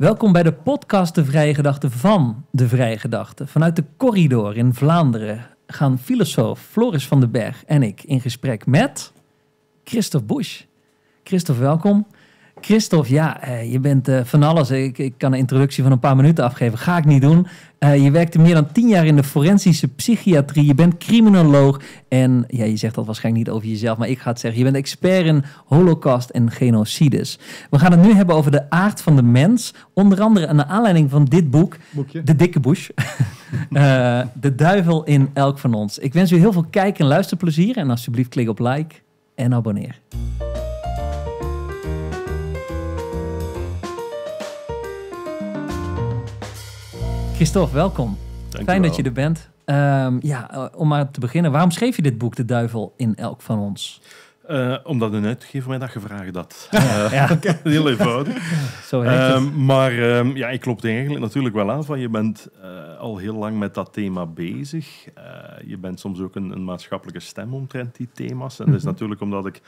Welkom bij de podcast De Vrije Gedachte van De Vrije Gedachte. Vanuit de corridor in Vlaanderen gaan filosoof Floris van den Berg en ik in gesprek met Christophe Bush. Christophe, welkom. Christophe, ja, eh, je bent eh, van alles. Ik, ik, kan een introductie van een paar minuten afgeven. Ga ik niet doen. Eh, je werkte meer dan tien jaar in de forensische psychiatrie. Je bent criminoloog. En ja, je zegt dat waarschijnlijk niet over jezelf, maar ik ga het zeggen. Je bent expert in holocaust en genocides. We gaan het nu hebben over de aard van de mens. Onder andere aan de aanleiding van dit boek, De Dikke Bush. de duivel in elk van ons. Ik wens u heel veel kijk- en luisterplezier. En alsjeblieft klik op like en abonneer. Christophe, welkom. Fijn dat je er bent. Ehm, ja, eh, om maar te beginnen, waarom schreef je dit boek, De Duivel in Elk van ons? Uh, omdat een uitgever mij dat gevraagd had. dat. ja. Eh, heel eenvoudig. Zo um, maar um, ja, ik klopte eigenlijk natuurlijk wel aan van je bent al heel lang met dat thema bezig. je bent soms ook een, een maatschappelijke stem omtrent die thema's. En dat is mhm. natuurlijk omdat ik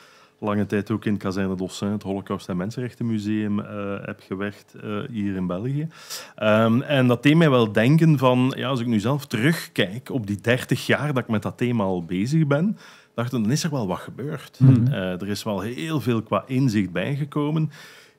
lange tijd ook in Kazerne Dossin, het Holocaust- en Mensenrechtenmuseum, eh, heb gewerkt eh, hier in België. Ehm, en dat deed mij wel denken van, ja, als ik nu zelf terugkijk op die 30 jaar dat ik met dat thema al bezig ben, dacht ik, dan is er wel wat gebeurd. Hmm. Eh, er is wel heel veel qua inzicht bijgekomen.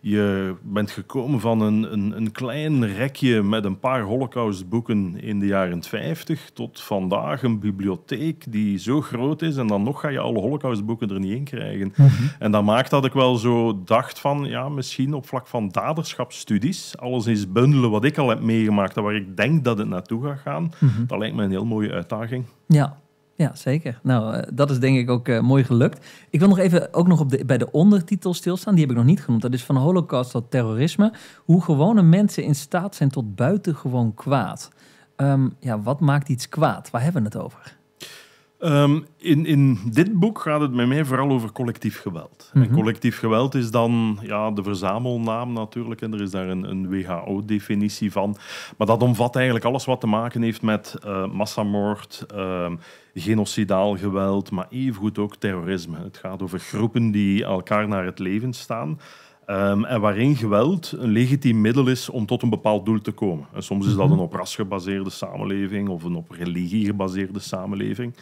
Je bent gekomen van een, een, een klein rekje met een paar Holocaustboeken in de jaren 50 tot vandaag een bibliotheek die zo groot is en dan nog ga je alle Holocaustboeken er niet in krijgen. Mhm. En dat maakt dat ik wel zo dacht van, ja, misschien op vlak van daderschapsstudies, alles eens bundelen wat ik al heb meegemaakt en waar ik denk dat het naartoe gaat gaan, mhm. dat lijkt me een heel mooie uitdaging. Ja, ja, zeker. Nou, eh, dat is denk ik ook eh, mooi gelukt. Ik wil nog even ook nog op de, bij de ondertitel stilstaan. Die heb ik nog niet genoemd. Dat is van holocaust tot terrorisme. Hoe gewone mensen in staat zijn tot buitengewoon kwaad. Ehm, ja, wat maakt iets kwaad? Waar hebben we het over? Ehm, in, in dit boek gaat het met mij vooral over collectief geweld. En mhm. collectief geweld is dan ja, de verzamelnaam natuurlijk. En er is daar een, een WHO-definitie van. Maar dat omvat eigenlijk alles wat te maken heeft met uh, massamoord, ehm, genocidaal geweld, maar evengoed ook terrorisme. Het gaat over groepen die elkaar naar het leven staan. Ehm, en waarin geweld een legitiem middel is om tot een bepaald doel te komen. En soms is dat mhm. een op ras gebaseerde samenleving of een op religie gebaseerde samenleving.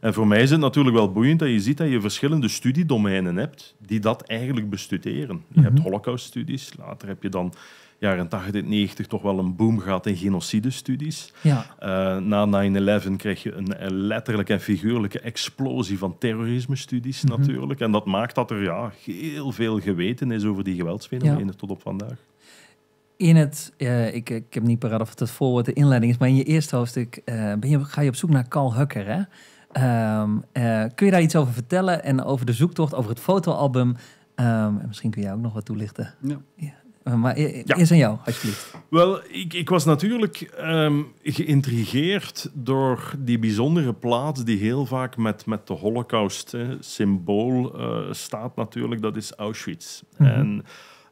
En voor mij is het natuurlijk wel boeiend dat je ziet dat je verschillende studiedomeinen hebt die dat eigenlijk bestuderen. Je hebt mhm. Holocaust-studies, later heb je dan jaren 80, 90 toch wel een boom gehad in genocidestudies. Ja. Eh, na 9-11 krijg je een letterlijke en figuurlijke explosie van terrorisme-studies mhm. natuurlijk. En dat maakt dat er ja, heel veel geweten is over die geweldsfenomenen tot op vandaag. In het, eh, ik, ik heb niet paraat of het het voorwoord de inleiding is, maar in je eerste hoofdstuk eh, ben je, ga je op zoek naar Carl Hucker, hè? Ehm, eh, kun je daar iets over vertellen en over de zoektocht, over het fotoalbum? Ehm, misschien kun jij ook nog wat toelichten. Ja. Eh, maar e- e- eerst aan jou, alsjeblieft. Wel, ik, ik was natuurlijk um, geïntrigeerd door die bijzondere plaats die heel vaak met, met de holocaust symbool eh, staat natuurlijk. Dat is Auschwitz. Mhm. En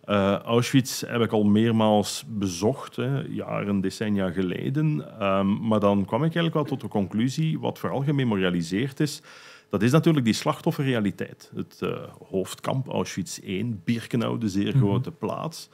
eh, Auschwitz heb ik al meermaals bezocht, hè, jaren, decennia geleden. Ehm, maar dan kwam ik eigenlijk wel tot de conclusie, wat vooral gememorialiseerd is, dat is natuurlijk die slachtofferrealiteit. Het eh, hoofdkamp Auschwitz I, Birkenau, de zeer mhm. grote plaats.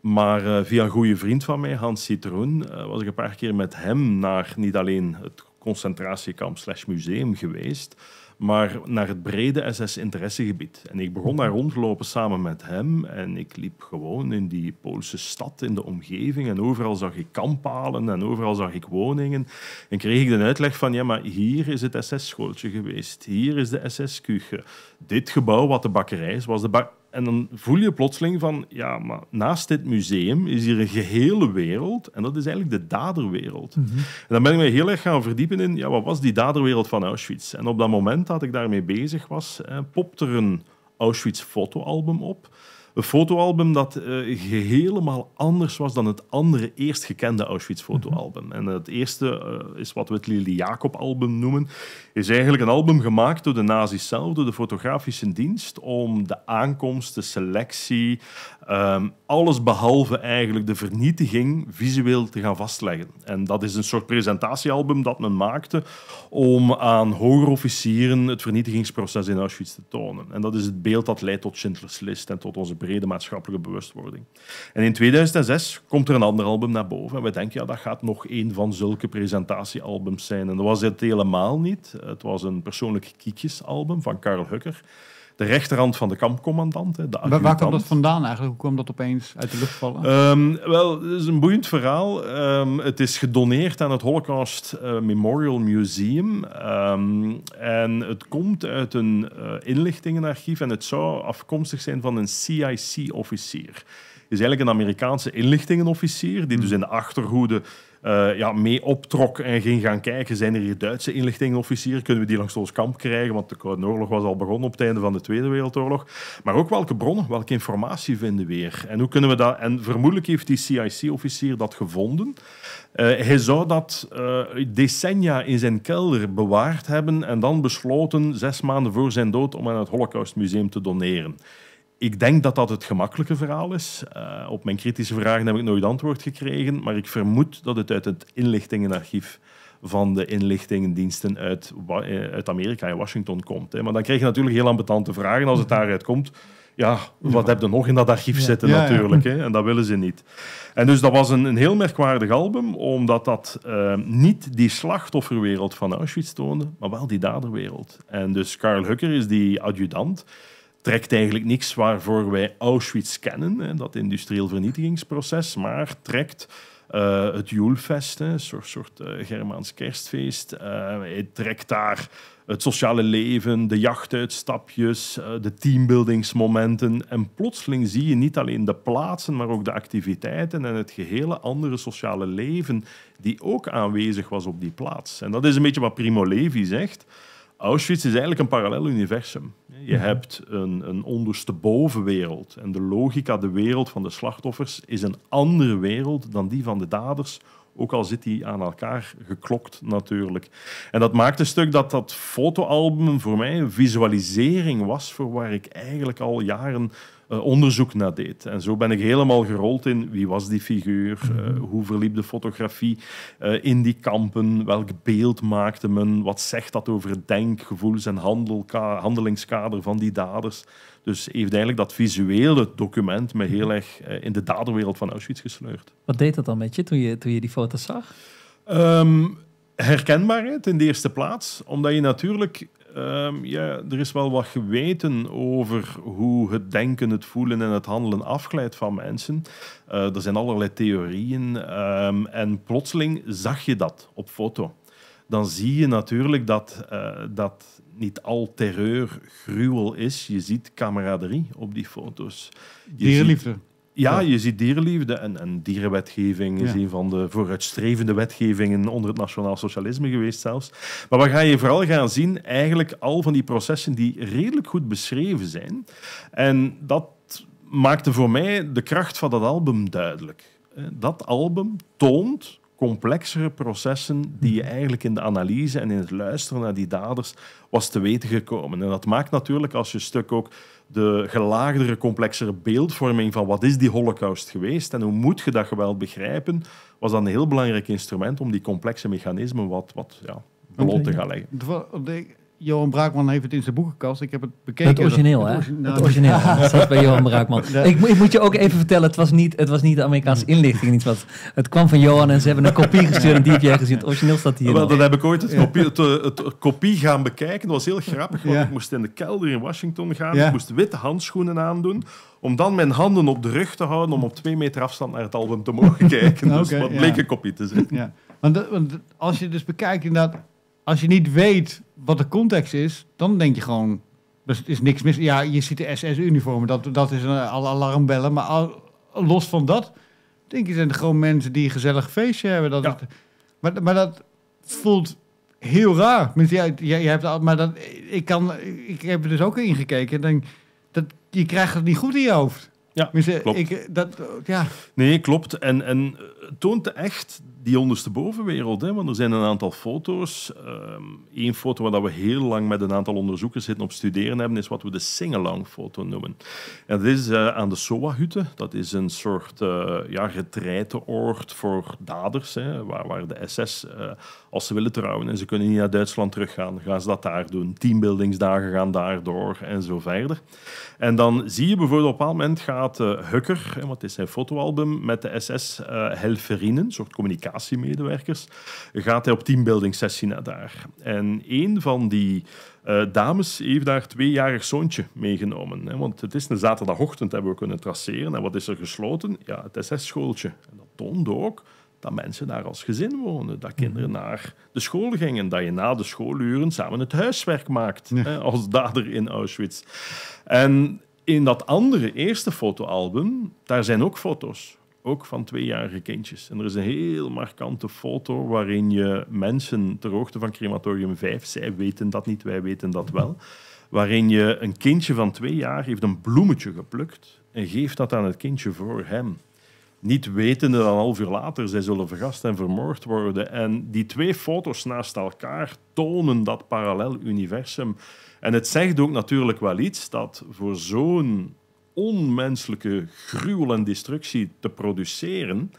Maar eh, via een goede vriend van mij, Hans Citroen, was ik een paar keer met hem naar niet alleen het concentratiekamp slash museum geweest, maar naar het brede SS-interessegebied. En ik begon daar rondlopen samen met hem en ik liep gewoon in die Poolse stad, in de omgeving en overal zag ik kamphalen en overal zag ik woningen. En kreeg ik de uitleg van, ja, maar hier is het SS-schooltje geweest, hier is de SS-kuche, dit gebouw wat de bakkerij is, was de bak en dan voel je plotseling van, ja, maar naast dit museum is hier een gehele wereld. En dat is eigenlijk de daderwereld. Mhm. En dan ben ik me heel erg gaan verdiepen in, ja, wat was die daderwereld van Auschwitz? En op dat moment dat ik daarmee bezig was, eh, popte er een Auschwitz fotoalbum op. Een fotoalbum dat uh, eh, helemaal anders was dan het andere eerst gekende Auschwitz-fotoalbum. Mhm. En het eerste eh, is wat we het Lili Jacob-album noemen. Is eigenlijk een album gemaakt door de nazi's zelf, door de fotografische dienst, om de aankomst, de selectie, ehm, alles behalve eigenlijk de vernietiging visueel te gaan vastleggen. En dat is een soort presentatiealbum dat men maakte om aan hoger officieren het vernietigingsproces in Auschwitz te tonen. En dat is het beeld dat leidt tot Schindler's List en tot onze brede maatschappelijke bewustwording. En in 2006 komt er een ander album naar boven. En we denken, ja, dat gaat nog één van zulke presentatiealbums zijn. En dat was het helemaal niet. Het was een persoonlijk kiekjesalbum van Karel Hucker de rechterhand van de kampcommandant. de waar kwam dat vandaan eigenlijk? Hoe kwam dat opeens uit de lucht vallen? Ehm, wel, het is een boeiend verhaal. Ehm, het is gedoneerd aan het Holocaust eh, Memorial Museum. Ehm, en het komt uit een eh, inlichtingenarchief en het zou afkomstig zijn van een CIC-officier is eigenlijk een Amerikaanse inlichtingenofficier, die hmm. dus in de achterhoede eh, ja, mee optrok en ging gaan kijken, zijn er hier Duitse inlichtingenofficieren? Kunnen we die langs ons kamp krijgen? Want de Koude Oorlog was al begonnen op het einde van de Tweede Wereldoorlog. Maar ook welke bronnen, welke informatie vinden we hier? En hoe kunnen we dat... En vermoedelijk heeft die CIC-officier dat gevonden. Eh, hij zou dat eh, decennia in zijn kelder bewaard hebben en dan besloten, zes maanden voor zijn dood, om aan het Holocaustmuseum te doneren ik denk dat dat het gemakkelijke verhaal is. Eh, op mijn kritische vragen heb ik nooit antwoord gekregen, maar ik vermoed dat het uit het inlichtingenarchief van de inlichtingendiensten uit, eh, uit Amerika in Washington komt. Hè. Maar dan krijg je natuurlijk heel ambetante vragen als het mhm. daaruit komt. Ja, wat hebben heb je nog in dat archief zitten natuurlijk? Hè. En dat willen ze niet. En dus dat was een, een heel merkwaardig album, omdat dat eh, niet die slachtofferwereld van Auschwitz toonde, maar wel die daderwereld. En dus Karl Hucker is die adjudant trekt eigenlijk niks waarvoor wij Auschwitz kennen, hè, dat industrieel vernietigingsproces, maar trekt eh, het Joelfest, een soort, soort eh, Germaans kerstfeest. Eh, hij trekt daar het sociale leven, de jachtuitstapjes, de teambuildingsmomenten. En plotseling zie je niet alleen de plaatsen, maar ook de activiteiten en het gehele andere sociale leven die ook aanwezig was op die plaats. En dat is een beetje wat Primo Levi zegt. Auschwitz is eigenlijk een parallel universum. Je mhm. hebt een, een bovenwereld En de logica, de wereld van de slachtoffers, is een andere wereld dan die van de daders. Ook al zit die aan elkaar geklokt natuurlijk. En dat maakt een stuk dat dat fotoalbum voor mij een visualisering was voor waar ik eigenlijk al jaren eh, onderzoek naar deed. En zo ben ik helemaal gerold in wie was die figuur, uh, hoe verliep de fotografie eh, in die kampen, welk beeld maakte men, wat zegt dat over het denk, gevoels- en handelingskader van die daders. Dus heeft eigenlijk dat visuele document me heel erg in de daderwereld van Auschwitz gesleurd. Wat deed dat dan met je toen je, toen je die foto's zag? Um, herkenbaarheid in de eerste plaats, omdat je natuurlijk Ehm, ja, er is wel wat geweten over hoe het denken, het voelen en het handelen afglijdt van mensen. Eh, er zijn allerlei theorieën ehm, en plotseling zag je dat op foto. Dan zie je natuurlijk dat, eh, dat niet al terreur gruwel is. Je ziet camaraderie op die foto's. Je Dierenliefde. Ziet ja, je ziet dierenliefde en, en dierenwetgeving is een van de vooruitstrevende wetgevingen onder het nationaal socialisme geweest zelfs. Maar wat ga je vooral gaan zien? Eigenlijk al van die processen die redelijk goed beschreven zijn. En dat maakte voor mij de kracht van dat album duidelijk. Dat album toont complexere processen die je mhm. eigenlijk in de analyse en in het luisteren naar die daders was te weten gekomen. En dat maakt natuurlijk als je stuk ook de gelaagdere, complexere beeldvorming van wat is die holocaust geweest en hoe moet je dat geweld begrijpen, was dan een heel belangrijk instrument om die complexe mechanismen wat, wat ja, bloot te gaan leggen. Johan Braakman heeft het in zijn boekenkast. Ik heb het bekeken. Het origineel, hè? Het, nou, het origineel. Dat bij Johan Braakman. Ik, ik, moet je ook even vertellen, het was niet, het was niet de Amerikaanse inlichting. Iets wat, het kwam van Johan en ze hebben een kopie gestuurd en die heb jij gezien. Het origineel staat hier. Wel, dat heb ik ooit het, kopie, het, eh, eh, kopie gaan bekijken. Dat was heel grappig, want ik moest in de kelder in Washington gaan. Ik moest witte handschoenen aandoen om dan mijn handen op de rug te houden om op twee meter afstand naar het album te mogen kijken. Dus wat bleek een kopie te zijn. Want, want als je dus bekijkt inderdaad als je niet weet wat de context is, dan denk je gewoon, dus is niks mis. Ja, je ziet de SS-uniformen, dat, dat is een alarmbellen. Maar al, los van dat, denk je, zijn er gewoon mensen die een gezellig feestje hebben. Dat ja. het, maar, maar dat voelt heel raar. Misschien jij, je hebt al, maar dat, ik, kan, ik heb er dus ook ingekeken gekeken. denk, dat, je krijgt het niet goed in je hoofd. Ja, misschien, klopt. Ik, dat, ja. Nee, klopt. En, en toont echt die ondersteboven-wereld. Hè? Want er zijn een aantal foto's. Eén ehm, foto waar we heel lang met een aantal onderzoekers zitten op studeren hebben, is wat we de singalong-foto noemen. En dat is eh, aan de Soa-hutte. Dat is een soort uh, ja, voor daders, hè? Waar, waar de SS, eh, als ze willen trouwen en ze kunnen niet naar Duitsland teruggaan, gaan ze dat daar doen. Teambuildingsdagen gaan daardoor en zo verder. En dan zie je bijvoorbeeld op een bepaald moment gaat Hukker, hè, want is zijn fotoalbum, met de SS uh, een soort communicatiemedewerkers, gaat hij op teambuilding-sessie naar daar. En een van die eh, dames heeft daar tweejarig zoontje meegenomen. Hè, want het is een zaterdagochtend, hebben we kunnen traceren. En wat is er gesloten? Ja, het SS-schooltje. En dat toonde ook dat mensen daar als gezin wonen, dat kinderen mhm. naar de school gingen, dat je na de schooluren samen het huiswerk maakt als dader in Auschwitz. En in dat andere eerste fotoalbum, daar zijn ook foto's ook van tweejarige kindjes. En er is een heel markante foto waarin je mensen ter hoogte van crematorium 5, zij weten dat niet, wij weten dat wel, waarin je een kindje van twee jaar heeft een bloemetje geplukt en geeft dat aan het kindje voor hem. Niet wetende dat een half uur later zij zullen vergast en vermoord worden. En die twee foto's naast elkaar tonen dat parallel universum. En het zegt ook natuurlijk wel iets dat voor zo'n onmenselijke gruwel en destructie te produceren,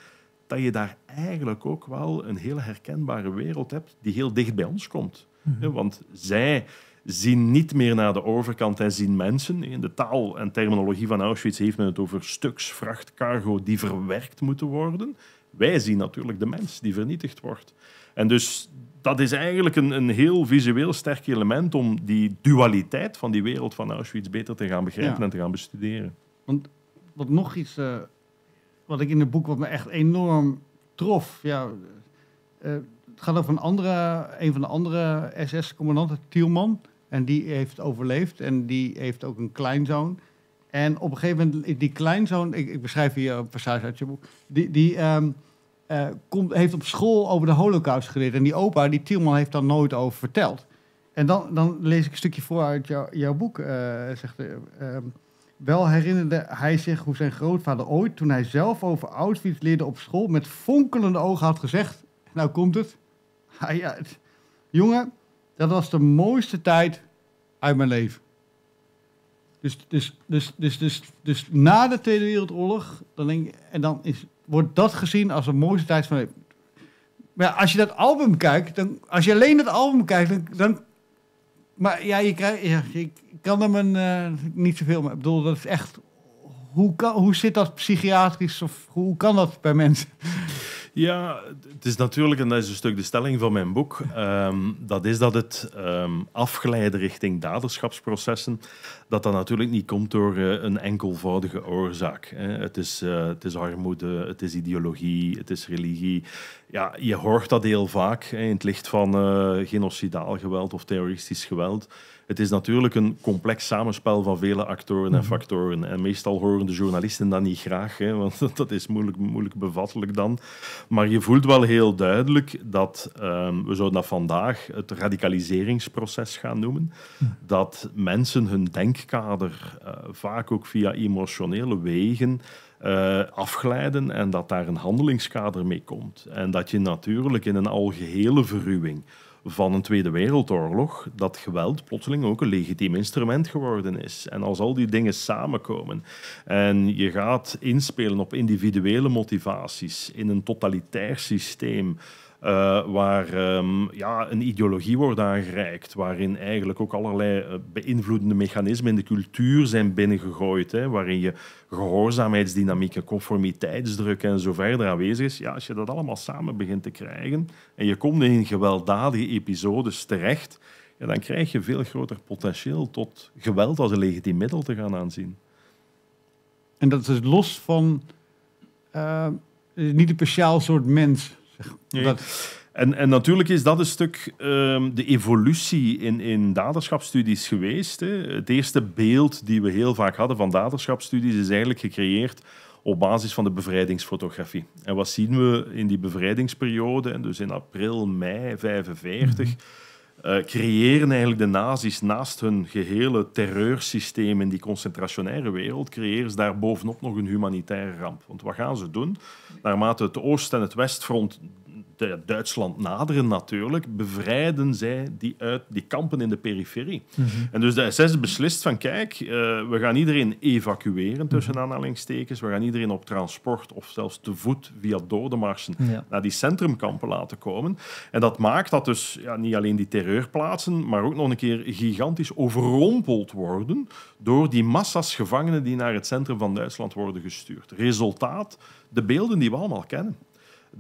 dat je daar eigenlijk ook wel een heel herkenbare wereld hebt die heel dicht bij ons komt. Mhm. Want zij zien niet meer naar de overkant en zien mensen. In de taal en terminologie van Auschwitz heeft men het over stuks, vracht, cargo die verwerkt moeten worden. Wij zien natuurlijk de mens die vernietigd wordt. En dus dat is eigenlijk een, een heel visueel sterk element om die dualiteit van die wereld van Auschwitz beter te gaan begrijpen en te gaan bestuderen. Want wat nog iets, eh, wat ik in het boek wat me echt enorm trof, ja, eh, het gaat over een, andere, een van de andere SS-commandanten, Tielman. En die heeft overleefd en die heeft ook een kleinzoon. En op een gegeven moment, die kleinzoon, ik, ik beschrijf hier een passage uit je boek, die, die ehm, eh, heeft op school over de holocaust geleerd. En die opa, die Tielman, heeft daar nooit over verteld. En dan, dan lees ik een stukje voor uit jou, jouw boek. Uh, zegt, ehm, wel herinnerde hij zich hoe zijn grootvader ooit, toen hij zelf over Auschwitz leerde op school, met fonkelende ogen had gezegd: Nou komt het. Hij ja, het. Jongen, dat was de mooiste tijd uit mijn leven. Dus, dus, dus, dus, dus, dus na de Tweede Wereldoorlog, dan denk en dan is, wordt dat gezien als de mooiste tijd van. Maar als je dat album kijkt, dan, als je alleen dat album kijkt, dan. maar ja, je, krijg, ja, je kan hem een, eh, niet zoveel mee. Ik bedoel, dat is echt. Hoe, kan, hoe zit dat psychiatrisch of hoe kan dat bij mensen? Ja, het is natuurlijk, en dat is een stuk de stelling van mijn boek, ehm, dat is dat het um, ehm, afgeleiden richting daderschapsprocessen, dat dat natuurlijk niet komt door eh, een enkelvoudige oorzaak. Hè. Het, is, uh, het is armoede, het is ideologie, het is religie. Ja, je hoort dat heel vaak hè, in het licht van eh, genocidaal geweld of terroristisch geweld het is natuurlijk een complex samenspel van vele actoren en mhm. factoren. En meestal horen de journalisten dat niet graag, hè, want dat is moeilijk, moeilijk bevattelijk dan. Maar je voelt wel heel duidelijk dat, ehm, we zouden dat vandaag het radicaliseringsproces gaan noemen, mhm. dat mensen hun denkkader eh, vaak ook via emotionele wegen uh, afglijden en dat daar een handelingskader mee komt. En dat je natuurlijk in een algehele verruwing van een Tweede Wereldoorlog dat geweld plotseling ook een legitiem instrument geworden is. En als al die dingen samenkomen en je gaat inspelen op individuele motivaties in een totalitair systeem eh, waar ehm, ja, een ideologie wordt aangereikt, waarin eigenlijk ook allerlei eh, beïnvloedende mechanismen in de cultuur zijn binnengegooid, hè, waarin je gehoorzaamheidsdynamieken, conformiteitsdruk en zo verder aanwezig is. Ja, als je dat allemaal samen begint te krijgen en je komt in gewelddadige episodes terecht, ja, dan krijg je veel groter potentieel tot geweld als een legitiem middel te gaan aanzien. En dat is los van eh, niet een speciaal soort mens en, en natuurlijk is dat een stuk ehm, de evolutie in, in daderschapstudies geweest. Hè. Het eerste beeld die we heel vaak hadden van daderschapsstudies is eigenlijk gecreëerd op basis van de bevrijdingsfotografie. En wat zien we in die bevrijdingsperiode, dus in april, mei 1945? Eh, creëren eigenlijk de nazi's naast hun gehele terreursysteem in die concentrationaire wereld, creëren ze daar bovenop nog een humanitaire ramp. Want wat gaan ze doen? Naarmate het Oost- en het Westfront eh, Duitsland naderen natuurlijk, bevrijden zij die uit die kampen in de periferie. Mhm. En dus de SS beslist van kijk, eh, we gaan iedereen evacueren tussen mm aanhalingstekens, we gaan iedereen op transport of zelfs te voet via dodenmarsen marsen naar die centrumkampen laten komen. En dat maakt dat dus ja, niet alleen die terreurplaatsen, maar ook nog een keer gigantisch overrompeld worden door die massa's gevangenen die naar het centrum van Duitsland worden gestuurd. Resultaat, de beelden die we allemaal kennen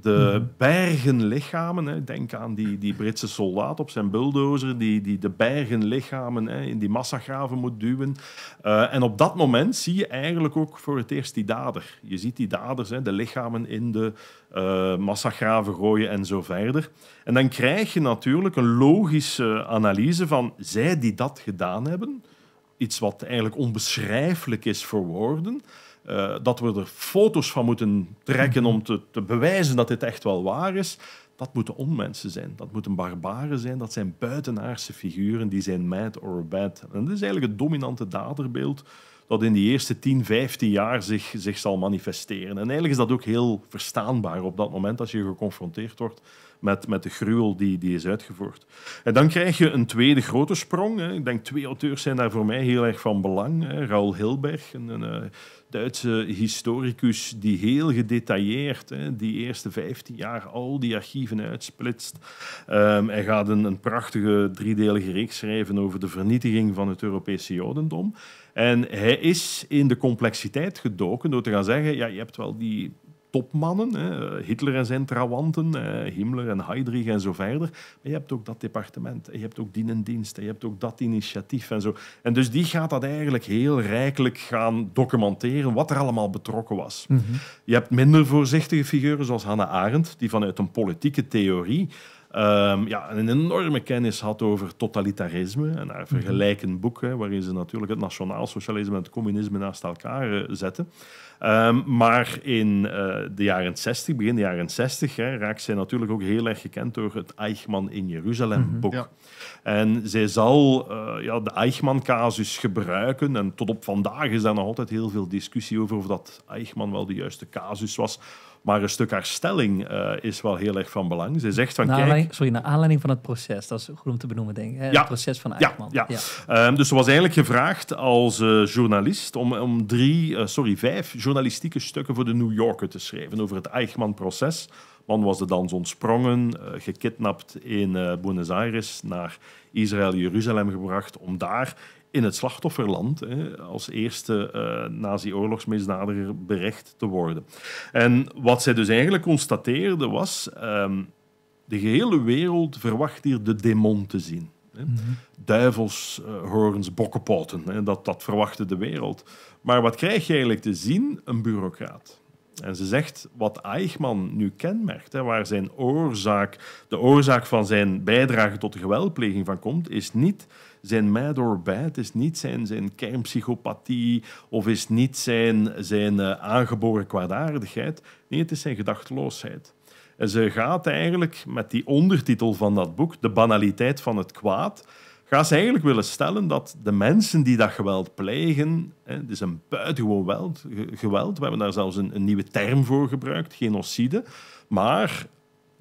de mhm. bergen lichamen, hè, denk aan die, die Britse soldaat op zijn bulldozer, die, die de bergen lichamen hè, in die massagraven moet duwen. Eh, en op dat moment zie je eigenlijk ook voor het eerst die dader. Je ziet die daders, hè, de lichamen in de eh, massagraven gooien en zo verder. En dan krijg je natuurlijk een logische analyse van zij die dat gedaan hebben, iets wat eigenlijk onbeschrijfelijk is voor woorden. Eh, dat we er foto's van moeten trekken om te, te bewijzen dat dit echt wel waar is. Dat moeten onmensen zijn. Dat moeten barbaren zijn. Dat zijn buitenaardse figuren. Die zijn mad or bad. En dat is eigenlijk het dominante daderbeeld dat in die eerste 10, 15 jaar zich, zich zal manifesteren. En eigenlijk is dat ook heel verstaanbaar op dat moment als je geconfronteerd wordt met, met de gruwel die, die is uitgevoerd. En dan krijg je een tweede grote sprong. Hè. Ik denk twee auteurs zijn daar voor mij heel erg van belang. Hè. Raoul Hilberg, een, een, eh, Duitse historicus die heel gedetailleerd hè, die eerste 15 jaar al die archieven uitsplitst. Ehm, hij gaat een, een prachtige driedelige reeks schrijven over de vernietiging van het Europese Jodendom. En hij is in de complexiteit gedoken door te gaan zeggen: ja, je hebt wel die topmannen. Hè. Hitler en zijn trawanten, eh, Himmler en Heydrich en zo verder. Maar je hebt ook dat departement, je hebt ook die je hebt ook dat initiatief en zo. En dus die gaat dat eigenlijk heel rijkelijk gaan documenteren, wat er allemaal betrokken was. Mhm. Je hebt minder voorzichtige figuren zoals Hannah Arendt, die vanuit een politieke theorie... Ehm, ja, een enorme kennis had over totalitarisme. En haar mhm. vergelijkend boek, waarin ze natuurlijk het nationaalsocialisme en het communisme naast elkaar eh, zetten. Ehm, maar in eh, de jaren 60, begin de jaren 60, hè, raakt zij natuurlijk ook heel erg gekend door het Eichmann in Jeruzalem-boek. Mhm, en zij zal eh, ja, de Eichmann-casus gebruiken. En tot op vandaag is daar nog altijd heel veel discussie over of dat Eichmann wel de juiste casus was. Maar een stuk haar stelling eh, is wel heel erg van belang. Ze zegt van kijk... Sorry, naar aanleiding van het proces. Dat is goed om te benoemen, denk ik. Het proces van Eichmann. Ja, ehm, dus ze was eigenlijk gevraagd als journalist om, om drie, sorry, vijf journalistieke stukken voor de New Yorker te schrijven over het Eichmann-proces. Man was de dans ontsprongen, eh, gekidnapt in eh, Buenos Aires, naar Israël, Jeruzalem gebracht om daar in het slachtofferland hè, als eerste eh, nazi-oorlogsmisdadiger berecht te worden. En wat zij dus eigenlijk constateerden was, um, de gehele wereld verwacht hier de demon te zien. Mm bokkenpoten. Hè. Dat, dat verwachtte de wereld. Maar wat krijg je eigenlijk te zien? Een bureaucraat. En ze zegt wat Eichmann nu kenmerkt, hè, waar zijn oorzaak, de oorzaak van zijn bijdrage tot de geweldpleging van komt, is niet zijn bad, is niet zijn, zijn kernpsychopathie of is niet zijn, zijn eh, aangeboren kwaadaardigheid. Nee, het is zijn gedachteloosheid. En ze gaat eigenlijk met die ondertitel van dat boek, De banaliteit van het kwaad, gaat ze eigenlijk willen stellen dat de mensen die dat geweld plegen, hè, het is een buitengewoon geweld, we hebben daar zelfs een, een nieuwe term voor gebruikt, genocide, maar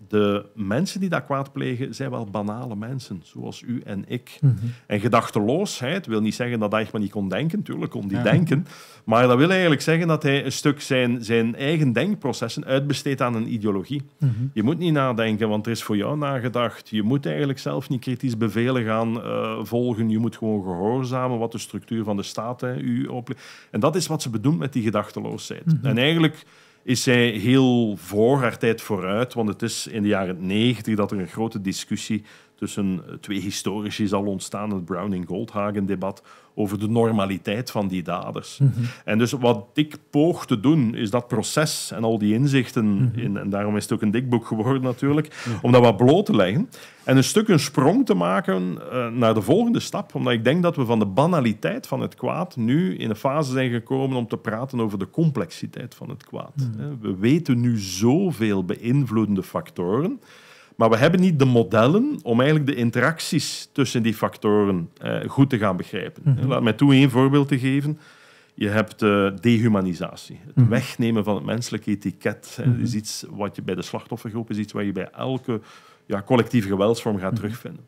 de mensen die dat kwaad plegen, zijn wel banale mensen, zoals u en ik. Mhm. En gedachteloosheid wil niet zeggen dat hij maar niet kon denken, natuurlijk kon die denken, maar dat wil eigenlijk zeggen dat hij een stuk zijn, zijn eigen denkprocessen uitbesteedt aan een ideologie. Mhm. Je moet niet nadenken, want er is voor jou nagedacht. Je moet eigenlijk zelf niet kritisch bevelen gaan eh, volgen, je moet gewoon gehoorzamen wat de structuur van de staat hè, u oplegt. En dat is wat ze bedoelt met die gedachteloosheid. Mhm. En eigenlijk is zij heel voor haar tijd vooruit. Want het is in de jaren negentig dat er een grote discussie tussen eh, twee historici zal ontstaan, het Browning-Goldhagen-debat, over de normaliteit van die daders. Mhm. En dus wat ik poog te doen, is dat proces en al die inzichten, mhm. in, en daarom is het ook een dik boek geworden natuurlijk, om dat wat bloot te leggen en een stuk een sprong te maken eh, naar de volgende stap. Omdat ik denk dat we van de banaliteit van het kwaad nu in een fase zijn gekomen om te praten over de complexiteit van het kwaad. Mhm. We weten nu zoveel beïnvloedende factoren maar we hebben niet de modellen om eigenlijk de interacties tussen die factoren eh, goed te gaan begrijpen. Mhm. Laat mij toe één voorbeeld te geven. Je hebt uh, dehumanisatie, het mhm. wegnemen van het menselijke etiket. Mhm. is iets wat je bij de slachtoffergroep is, wat je bij elke ja, collectieve geweldsvorm gaat terugvinden.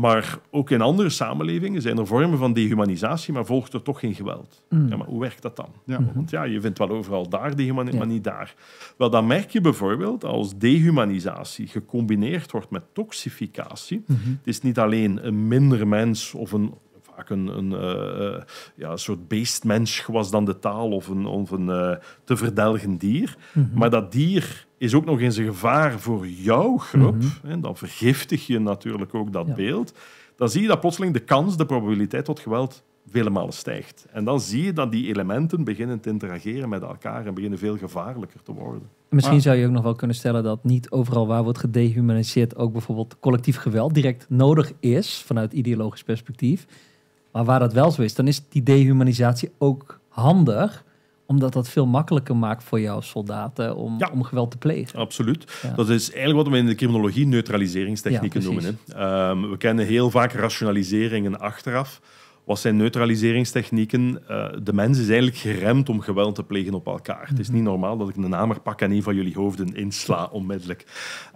Maar ook in andere samenlevingen zijn er vormen van dehumanisatie, maar volgt er toch geen geweld. Mm. Ja, maar hoe werkt dat dan? Ja. Want ja, je vindt wel overal daar dehumanisatie, ja. maar niet daar. Wel, dan merk je bijvoorbeeld als dehumanisatie gecombineerd wordt met toxificatie. Mhm. Het is niet alleen een minder mens of een vaak een, een eh, eh, ja, soort beestmens was dan de taal of een, of een eh, te verdelgen dier. Mhm. Maar dat dier is ook nog eens een gevaar voor jouw groep. En mhm. dan vergiftig je natuurlijk ook dat beeld. Dan zie je dat plotseling de kans, de probabiliteit tot geweld vele malen stijgt. En dan zie je dat die elementen beginnen te interageren met elkaar en beginnen veel gevaarlijker te worden. Misschien zou je ook nog wel kunnen stellen dat niet overal waar wordt gedehumaniseerd ook bijvoorbeeld collectief geweld direct nodig is vanuit ideologisch perspectief. Maar waar dat wel zo is, dan is die dehumanisatie ook handig omdat dat veel makkelijker maakt voor jouw soldaten om, geweld te plegen. Absoluut. Dat is eigenlijk wat we in de criminologie neutraliseringstechnieken noemen. Hè. Ehm, we kennen heel vaak rationaliseringen achteraf wat zijn neutraliseringstechnieken? Eh, de mens is eigenlijk geremd om geweld te plegen op elkaar. Het is mhm. niet normaal dat ik een namer pak en een van jullie hoofden insla onmiddellijk.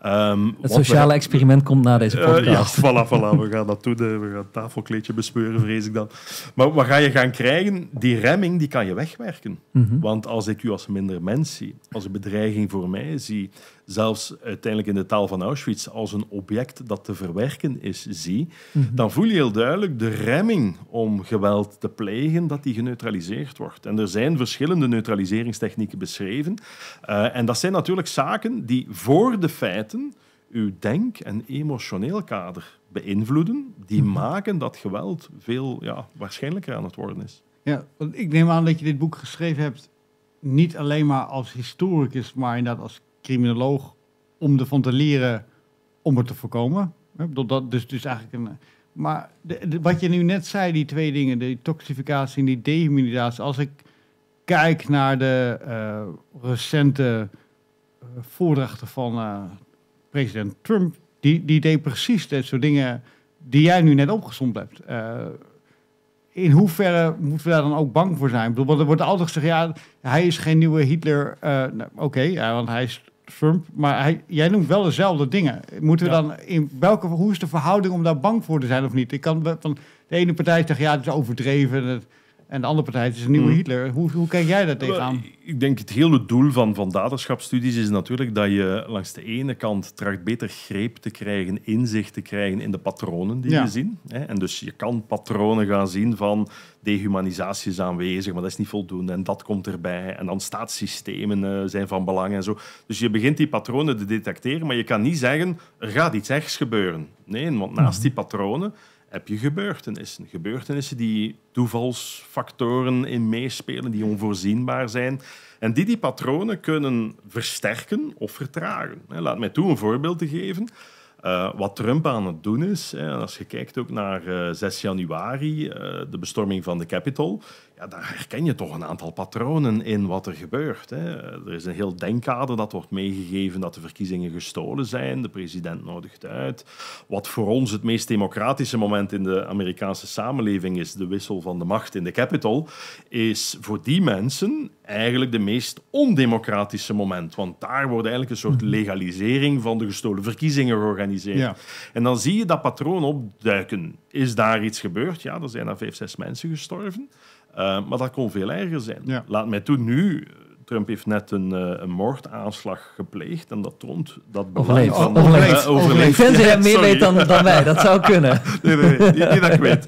Ehm, het sociale experiment komt na deze eh, podcast. Uh, ja, voilà, voilà. We gaan dat doen. we gaan het tafelkleedje bespeuren, vrees ik dan. Maar wat ga je gaan krijgen? Die remming die kan je wegwerken. Mhm. Want als ik u als minder mens zie, als een bedreiging voor mij zie, zelfs uiteindelijk in de taal van Auschwitz als een object dat te verwerken is zie, mhm. dan voel je heel duidelijk de remming om geweld te plegen dat die geneutraliseerd wordt. En er zijn verschillende neutraliseringstechnieken beschreven. Eh, en dat zijn natuurlijk zaken die voor de feiten uw denk- en emotioneel kader beïnvloeden, die mhm. maken dat geweld veel ja, waarschijnlijker aan het worden is. Ja, want ik neem aan dat je dit boek geschreven hebt niet alleen maar als historicus, maar inderdaad als criminoloog om ervan te leren om het te voorkomen. Dat, dus, dus eigenlijk een, maar de, wat je nu net zei, die twee dingen, de toxificatie en die dehumanisatie. Als ik kijk naar de eh, recente eh, voordrachten van eh, president Trump, die, die deed precies dit soort dingen die jij nu net opgezond hebt. in hoeverre moeten we daar dan ook bang voor zijn? Ik bedoel, want er wordt altijd gezegd, ja, hij is geen nieuwe Hitler. Nou, Oké, ja, want hij is Trump, maar jij noemt wel dezelfde dingen. Moeten we dan in welke, hoe is de verhouding om daar bang voor te zijn of niet? Ik kan van de ene partij zeggen, ja, het is overdreven. Het, en de andere partij is een nieuwe mm. Hitler. Hoe, hoe kijk jij daar tegenaan? ik denk het hele doel van, van daderschapstudies is natuurlijk dat je langs de ene kant tracht beter greep te krijgen, inzicht te krijgen in de patronen die je ziet. En dus je kan patronen gaan zien van dehumanisatie is aanwezig, maar dat is niet voldoende en dat komt erbij. En dan staatssystemen eh, zijn van belang en zo. Dus je begint die patronen te detecteren, maar je kan niet zeggen, er gaat iets ergs gebeuren. Nee, want naast mhm. die patronen heb je gebeurtenissen. Gebeurtenissen die toevalsfactoren in meespelen, die onvoorzienbaar zijn. En die die patronen kunnen versterken of vertragen. Laat mij toe een voorbeeld te geven. Eh, wat Trump aan het doen is, hè, als je kijkt ook naar 6 eh, januari, eh, de bestorming van de Capitol, ja, daar herken je toch een aantal patronen in wat er gebeurt. Hè. Er is een heel denkkader dat wordt meegegeven dat de verkiezingen gestolen zijn, de president nodigt uit. Wat voor ons het meest democratische moment in de Amerikaanse samenleving is, de wissel van de macht in de Capitol, is voor die mensen eigenlijk de meest ondemocratische moment. Want daar wordt eigenlijk een soort mhm. legalisering van de gestolen verkiezingen georganiseerd. En dan zie je dat patroon opduiken. Is daar iets gebeurd? Ja, er zijn er vijf, zes mensen gestorven. Uh, maar dat kon veel erger zijn. Laat mij toe nu. Eh, Trump heeft net een, uh, een moordaanslag gepleegd en dat toont dat belang van... Overleefd. Overleefd. Tenzij hij meer weet dan, wij, dat zou kunnen. nee, nee, nee, niet, dat ik weet.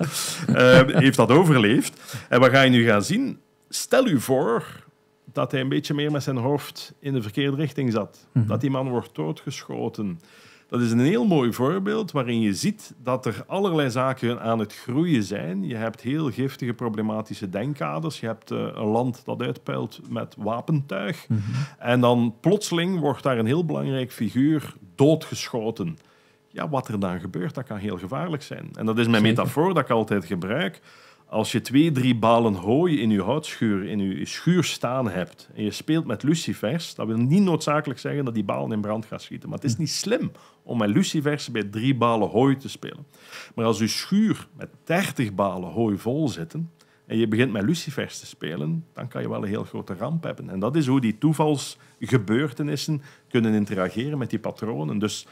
Uh, heeft dat overleefd. En wat ga je nu gaan zien? Stel u voor dat hij een beetje meer met zijn hoofd in de verkeerde richting zat. Mhm. Dat die man wordt doodgeschoten. Dat is een heel mooi voorbeeld waarin je ziet dat er allerlei zaken aan het groeien zijn. Je hebt heel giftige problematische denkkaders. Je hebt eh, een land dat uitpuilt met wapentuig. Mhm. En dan plotseling wordt daar een heel belangrijk figuur doodgeschoten. Ja, wat er dan gebeurt, dat kan heel gevaarlijk zijn. En dat is mijn metafoor dat ik altijd gebruik als je twee, drie balen hooi in je houtschuur, in je schuur staan hebt en je speelt met lucifers, dat wil niet noodzakelijk zeggen dat die balen in brand gaan schieten. Maar het is niet slim om met lucifers bij drie balen hooi te spelen. Maar als je schuur met dertig balen hooi vol zitten en je begint met lucifers te spelen, dan kan je wel een heel grote ramp hebben. En dat is hoe die toevalsgebeurtenissen kunnen interageren met die patronen. Dus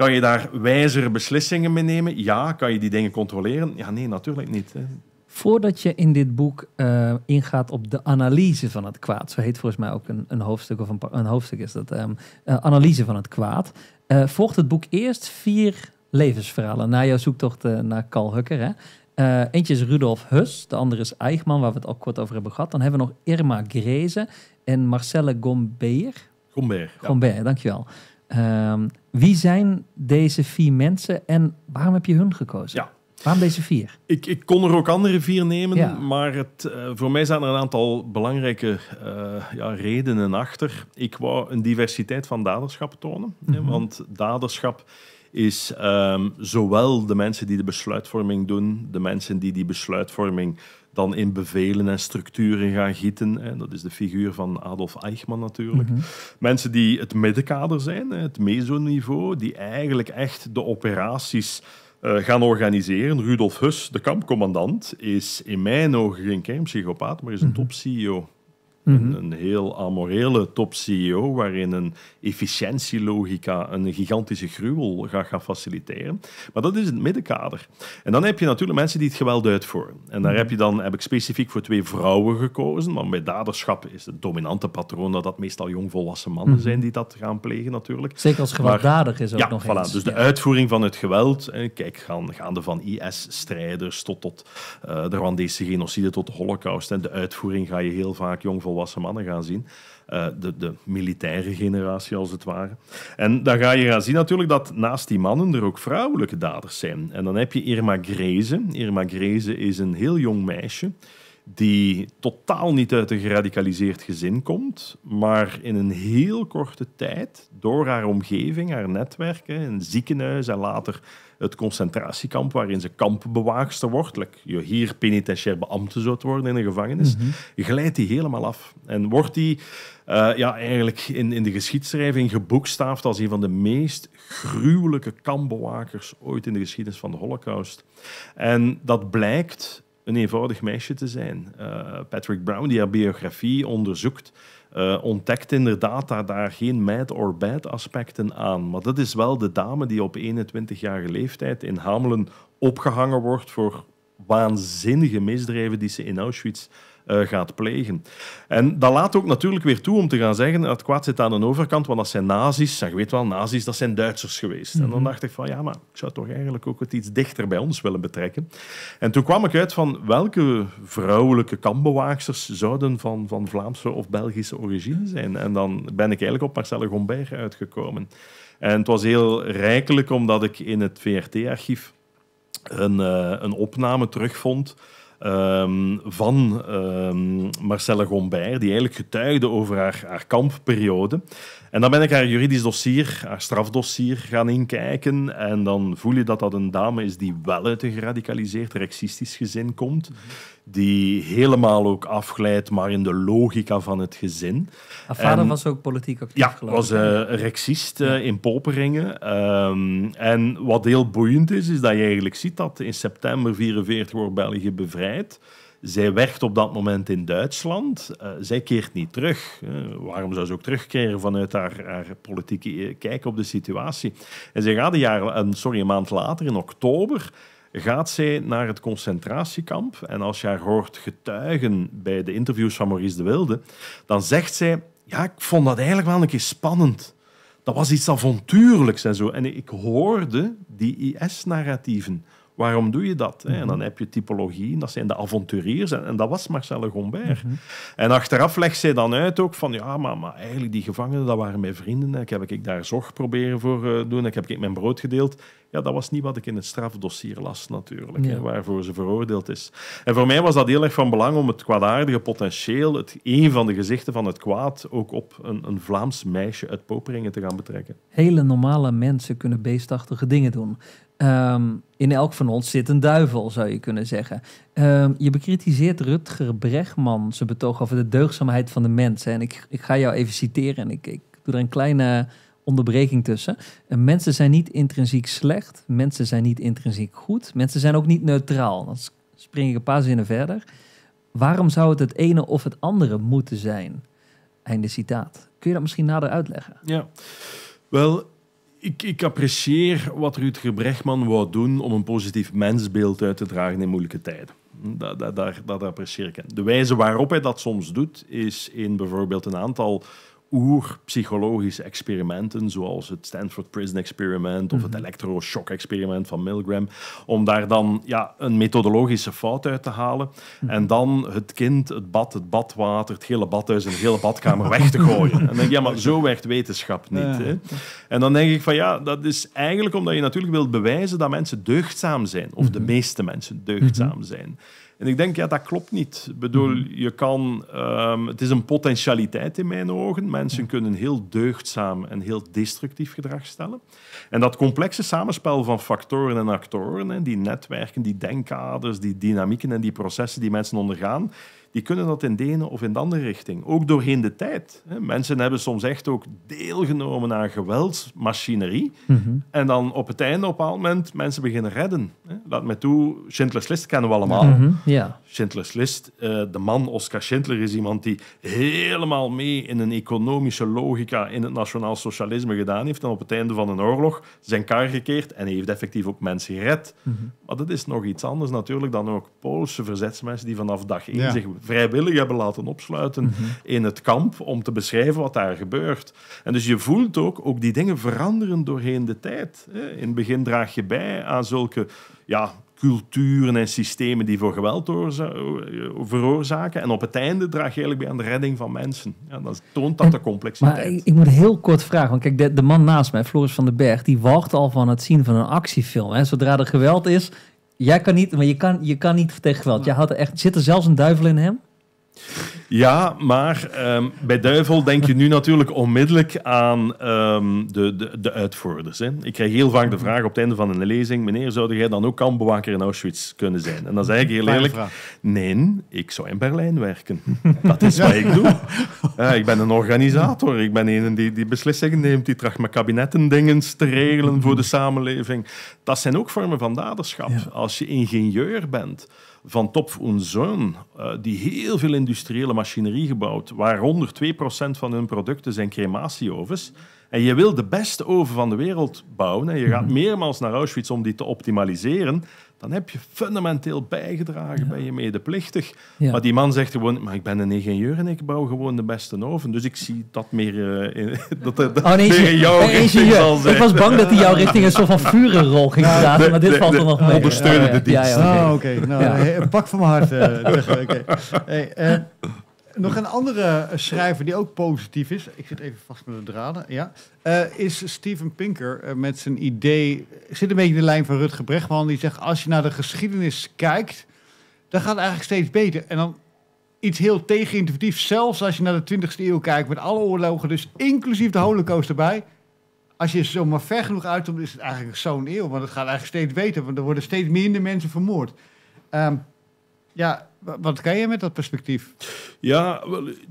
kan je daar wijzere beslissingen mee nemen? Ja. Kan je die dingen controleren? Ja, nee, natuurlijk niet. Hè. Voordat je in dit boek eh, ingaat op de analyse van het kwaad, zo heet volgens mij ook een, een hoofdstuk, of een, hoofdstuk is dat, ehm, eh, analyse van het kwaad, uh, volgt het boek eerst vier levensverhalen na jouw zoektocht naar Karl Hukker. Hè? eentje is Rudolf Hus, de andere is Eichmann, waar we het al kort over hebben gehad. Dan hebben we nog Irma Greze en Marcelle Gombeer. Gombeer. Ja. Gombeer, dankjewel. Ehm, wie zijn deze vier mensen en waarom heb je hun gekozen? Ja. Waarom deze vier? Ik, ik kon er ook andere vier nemen, maar het, eh, voor mij zaten er een aantal belangrijke eh, ja, redenen achter. Ik wou een diversiteit van daderschap tonen, hè, mhm. want daderschap is ehm, zowel de mensen die de besluitvorming doen, de mensen die die besluitvorming dan in bevelen en structuren gaan gieten. Hè. Dat is de figuur van Adolf Eichmann natuurlijk. Mhm. Mensen die het middenkader zijn, het mesoniveau, die eigenlijk echt de operaties eh, gaan organiseren. Rudolf Hus, de kampcommandant, is in mijn ogen geen kernpsychopaat, maar is een mhm. top-CEO. Mhm. een, heel amorele top-CEO, waarin een efficiëntielogica een gigantische gruwel gaat, gaan faciliteren. Maar dat is het middenkader. En dan heb je natuurlijk mensen die het geweld uitvoeren. En daar mhm. heb, je dan, heb ik specifiek voor twee vrouwen gekozen, want bij daderschap is het dominante patroon dat dat meestal jongvolwassen mannen mhm. zijn die dat gaan plegen natuurlijk. Zeker als gewelddadig is ook ja, nog voilà, eens. Dus de uitvoering van het geweld, eh, kijk, gaan, gaande van IS-strijders tot, tot eh, de Rwandese genocide, tot de holocaust. En de uitvoering ga je heel vaak jongvolwassen volwassen mannen gaan zien. Eh, de, de, militaire generatie, als het ware. En dan ga je gaan zien natuurlijk dat naast die mannen er ook vrouwelijke daders zijn. En dan heb je Irma Greze. Irma Greze is een heel jong meisje die totaal niet uit een geradicaliseerd gezin komt, maar in een heel korte tijd door haar omgeving, haar netwerken, een ziekenhuis en later het concentratiekamp waarin ze kampbewaakster wordt, je hier penitentiair beambte zou worden in een gevangenis, mm glijdt die helemaal af. En wordt die eh, ja, eigenlijk in, in de geschiedschrijving geboekstaafd als een van de meest gruwelijke kampbewakers ooit in de geschiedenis van de Holocaust. En dat blijkt een eenvoudig meisje te zijn. Eh, Patrick Brown, die haar biografie onderzoekt, eh, ontdekt inderdaad daar, daar geen mad or bad aspecten aan. Maar dat is wel de dame die op 21-jarige leeftijd in Hamelen opgehangen wordt voor waanzinnige misdrijven die ze in Auschwitz uh, gaat plegen. En dat laat ook natuurlijk weer toe om te gaan zeggen, dat kwaad zit aan de overkant, want dat zijn nazis. En je weet wel, nazis, dat zijn Duitsers geweest. En dan mhm. dacht ik van, ja, maar ik zou toch eigenlijk ook het iets dichter bij ons willen betrekken. En toen kwam ik uit van welke vrouwelijke kampbewaaksters zouden van, van Vlaamse of Belgische origine mhm. zijn. En dan ben ik eigenlijk op Marcelle Gombert uitgekomen. En het was heel rijkelijk omdat ik in het VRT-archief een, eh, een opname terugvond Ehm, van ehm, Marcella Gombert, die eigenlijk getuigde over haar, haar kampperiode. En dan ben ik haar juridisch dossier, haar strafdossier gaan inkijken. En dan voel je dat dat een dame is die wel uit een geradicaliseerd rexistisch gezin komt. Die helemaal ook afglijdt, maar in de logica van het gezin. Haar vader was ook politiek actief, ja, geloof was uh, eh, rexist eh, in Poperingen. Um, en wat heel boeiend is, is dat je eigenlijk ziet dat in september 1944 wordt België bevrijd. Zij werkt op dat moment in Duitsland. Eh, zij keert niet terug. Eh, waarom zou ze ook terugkeren vanuit haar, politieke eh, kijk op de situatie? En zij gaat een, jaar, sorry, een maand later, in oktober, gaat zij naar het concentratiekamp. En als je haar hoort getuigen bij de interviews van Maurice de Wilde, dan zegt zij: Ja, ik vond dat eigenlijk wel een keer spannend. Dat was iets avontuurlijks en zo. En ik hoorde die IS-narratieven Waarom doe je dat? En dan mhm. heb je typologie. dat zijn de avonturiers. En, dat was Marcelle Gombert. Mhm. En achteraf legt zij dan uit ook van... Ja, maar, maar eigenlijk die gevangenen, dat waren mijn vrienden. Ik heb ik daar zorg proberen voor uh, doen. Ik heb ik mijn brood gedeeld. Ja, dat was niet wat ik in het strafdossier las natuurlijk, hè, waarvoor ze veroordeeld is. En voor mij was dat heel erg van belang om het kwaadaardige potentieel, het een van de gezichten van het kwaad, ook op een, een Vlaams meisje uit Poperingen te gaan betrekken. Hele normale mensen kunnen beestachtige dingen doen. Ehm, in elk van ons zit een duivel, zou je kunnen zeggen. Ehm, je bekritiseert Rutger Bregman zijn betoog over de deugzaamheid van de mens. En ik, ik ga jou even citeren en ik, ik doe er een kleine onderbreking tussen. Eh, mensen zijn niet intrinsiek slecht. Mensen zijn niet intrinsiek goed. Mensen zijn ook niet neutraal. Dan spring ik een paar zinnen verder. Waarom zou het het ene of het andere moeten zijn? Einde citaat. Kun je dat misschien nader uitleggen? Ja, wel, ik, ik apprecieer wat Rutger Brechtman wou doen om een positief mensbeeld uit te dragen in moeilijke tijden. Dat, hm, dat, dat apprecieer ik. De wijze waarop hij dat soms doet, is in bijvoorbeeld een aantal psychologische experimenten, zoals het Stanford Prison Experiment of het mhm. electroshock experiment van Milgram, om daar dan ja, een methodologische fout uit te halen mhm. en dan het kind, het bad, het badwater, het hele badhuis en de hele badkamer weg te gooien. En dan denk ja, maar zo werkt wetenschap niet. Hè? En dan denk ik van ja, dat is eigenlijk omdat je natuurlijk wilt bewijzen dat mensen deugdzaam zijn, of de mhm. meeste mensen deugdzaam zijn. En ik denk, ja, dat klopt niet. Ik bedoel, mhm. je kan, ehm, het is een potentialiteit in mijn ogen. Mensen kunnen heel deugdzaam en heel destructief gedrag stellen. En dat complexe samenspel van factoren en actoren, hè, die netwerken, die denkkaders, die dynamieken en die processen die mensen ondergaan, die kunnen dat in de ene of in de andere richting. Ook doorheen de tijd. Mensen hebben soms echt ook deelgenomen aan geweldsmachinerie. Mhm. En dan op het einde, op een bepaald moment, mensen beginnen redden. Laat me toe, Schindler's List kennen we allemaal. Mm Schindler's List. Eh, de man Oscar Schindler is iemand die helemaal mee in een economische logica in het nationaal socialisme gedaan heeft. En op het einde van een oorlog zijn kar gekeerd en heeft effectief ook mensen gered. Mhm. Maar dat is nog iets anders natuurlijk dan ook Poolse verzetsmensen die vanaf dag één zich vrijwillig hebben laten opsluiten mhm. in het kamp om te beschrijven wat daar gebeurt. En dus je voelt ook, ook die dingen veranderen doorheen de tijd. In het begin draag je bij aan zulke ja, culturen en systemen die voor geweld veroorzaken. En op het einde draag je eigenlijk bij aan de redding van mensen. Ja, dat toont dat de complexiteit. Maar ik, moet heel kort vragen, want kijk, de, de, man naast mij, Floris van den Berg, die wacht al van het zien van een actiefilm. Hè. Zodra er geweld is, jij kan niet, maar je kan, je kan niet tegen geweld. Jij had er echt, zit er zelfs een duivel in hem? Ja, maar ehm, bij Duivel denk je nu natuurlijk onmiddellijk aan ehm, de, de, de uitvoerders. Hè. Ik krijg heel vaak de mhm. vraag op het einde van een lezing: meneer, zou jij dan ook kampbewaker in Auschwitz kunnen zijn? En dan zeg ik heel eerlijk: nee, ik zou in Berlijn werken. Dat is wat ik doe. ik ben een organisator. Ik ben een die, die beslissingen neemt, die tracht met kabinetten dingen te regelen voor de mhm. samenleving. Dat zijn ook vormen van daderschap. Als je ingenieur bent van Topf und Zoon, eh, die heel veel industriële machinerie gebouwd, waar 102% van hun producten zijn crematieovens. En je wil de beste oven van de wereld bouwen en je gaat mhm. meermaals naar Auschwitz om die te optimaliseren dan heb je fundamenteel bijgedragen, ja. ben je medeplichtig. Maar die man zegt gewoon, maar ik ben een ingenieur en ik bouw gewoon de beste oven. Dus ik zie dat meer, eh, in, dat, dat oh, meer jouw nee, Ik was bang dat hij jouw richting een soort van vurenrol ging staan nou, maar dit valt er nog mee. Ondersteunende dienst. Ah, oké. Nou, een pak van mijn hart. Eh, hey, eh, nog een andere eh, schrijver die ook positief is. Ik zit even vast met de draden. Ja. Eh, is Steven Pinker eh, met zijn idee. Zit een beetje in de lijn van Rutger Brechtman. Die zegt: als je naar de geschiedenis kijkt. dan gaat het eigenlijk steeds beter. En dan iets heel tegenintuïtief. Zelfs als je naar de 20e eeuw kijkt. met alle oorlogen, dus inclusief de Holocaust erbij. Als je zomaar ver genoeg uitkomt, is het eigenlijk zo'n eeuw. Want het gaat eigenlijk steeds beter. Want er worden steeds minder mensen vermoord. Ehm, ja, wat kan je met dat perspectief? Ja,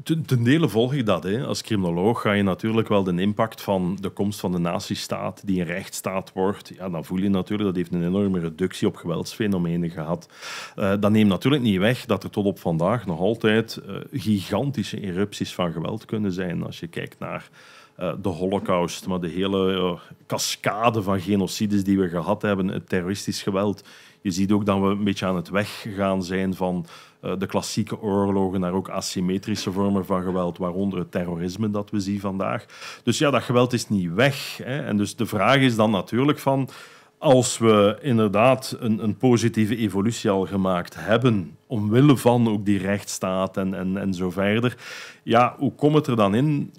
ten, ten dele volg ik dat. Hè. Als criminoloog ga je natuurlijk wel de impact van de komst van de nazistaat, die een rechtsstaat wordt, ja, dan voel je natuurlijk dat heeft een enorme reductie op geweldsfenomenen gehad. Uh, dat neemt natuurlijk niet weg dat er tot op vandaag nog altijd eh, gigantische erupties van geweld kunnen zijn. Als je kijkt naar eh, de holocaust, maar de hele cascade van genocides die we gehad hebben, het terroristisch geweld je ziet ook dat we een beetje aan het weggaan zijn van eh, de klassieke oorlogen naar ook asymmetrische vormen van geweld, waaronder het terrorisme dat we zien vandaag. Dus ja, dat geweld is niet weg. Hè. En dus de vraag is dan natuurlijk van als we inderdaad een, een, positieve evolutie al gemaakt hebben, omwille van ook die rechtsstaat en, en, en zo verder, ja, hoe komt het er dan in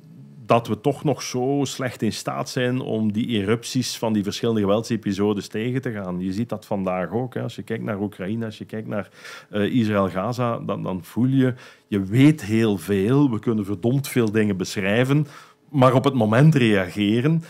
dat we toch nog zo slecht in staat zijn om die erupties van die verschillende geweldsepisodes tegen te gaan. Je ziet dat vandaag ook. Hè. Als je kijkt naar Oekraïne, als je kijkt naar eh, Israël-Gaza, dan, dan voel je, je weet heel veel. We kunnen verdomd veel dingen beschrijven, maar op het moment reageren.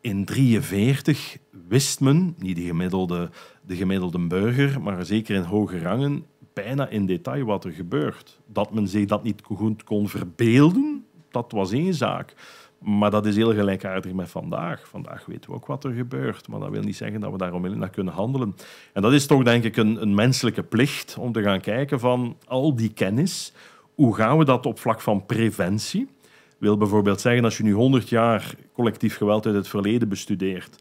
In 1943 wist men, niet de gemiddelde, de gemiddelde burger, maar zeker in hoge rangen, bijna in detail wat er gebeurt. Dat men zich dat niet goed kon verbeelden, dat was één zaak. Maar dat is heel gelijkaardig met vandaag. Vandaag weten we ook wat er gebeurt, maar dat wil niet zeggen dat we daarom naar kunnen handelen. En dat is toch denk ik een, een menselijke plicht om te gaan kijken van al die kennis, hoe gaan we dat op vlak van preventie? Wil bijvoorbeeld zeggen, als je nu 100 jaar collectief geweld uit het verleden bestudeert,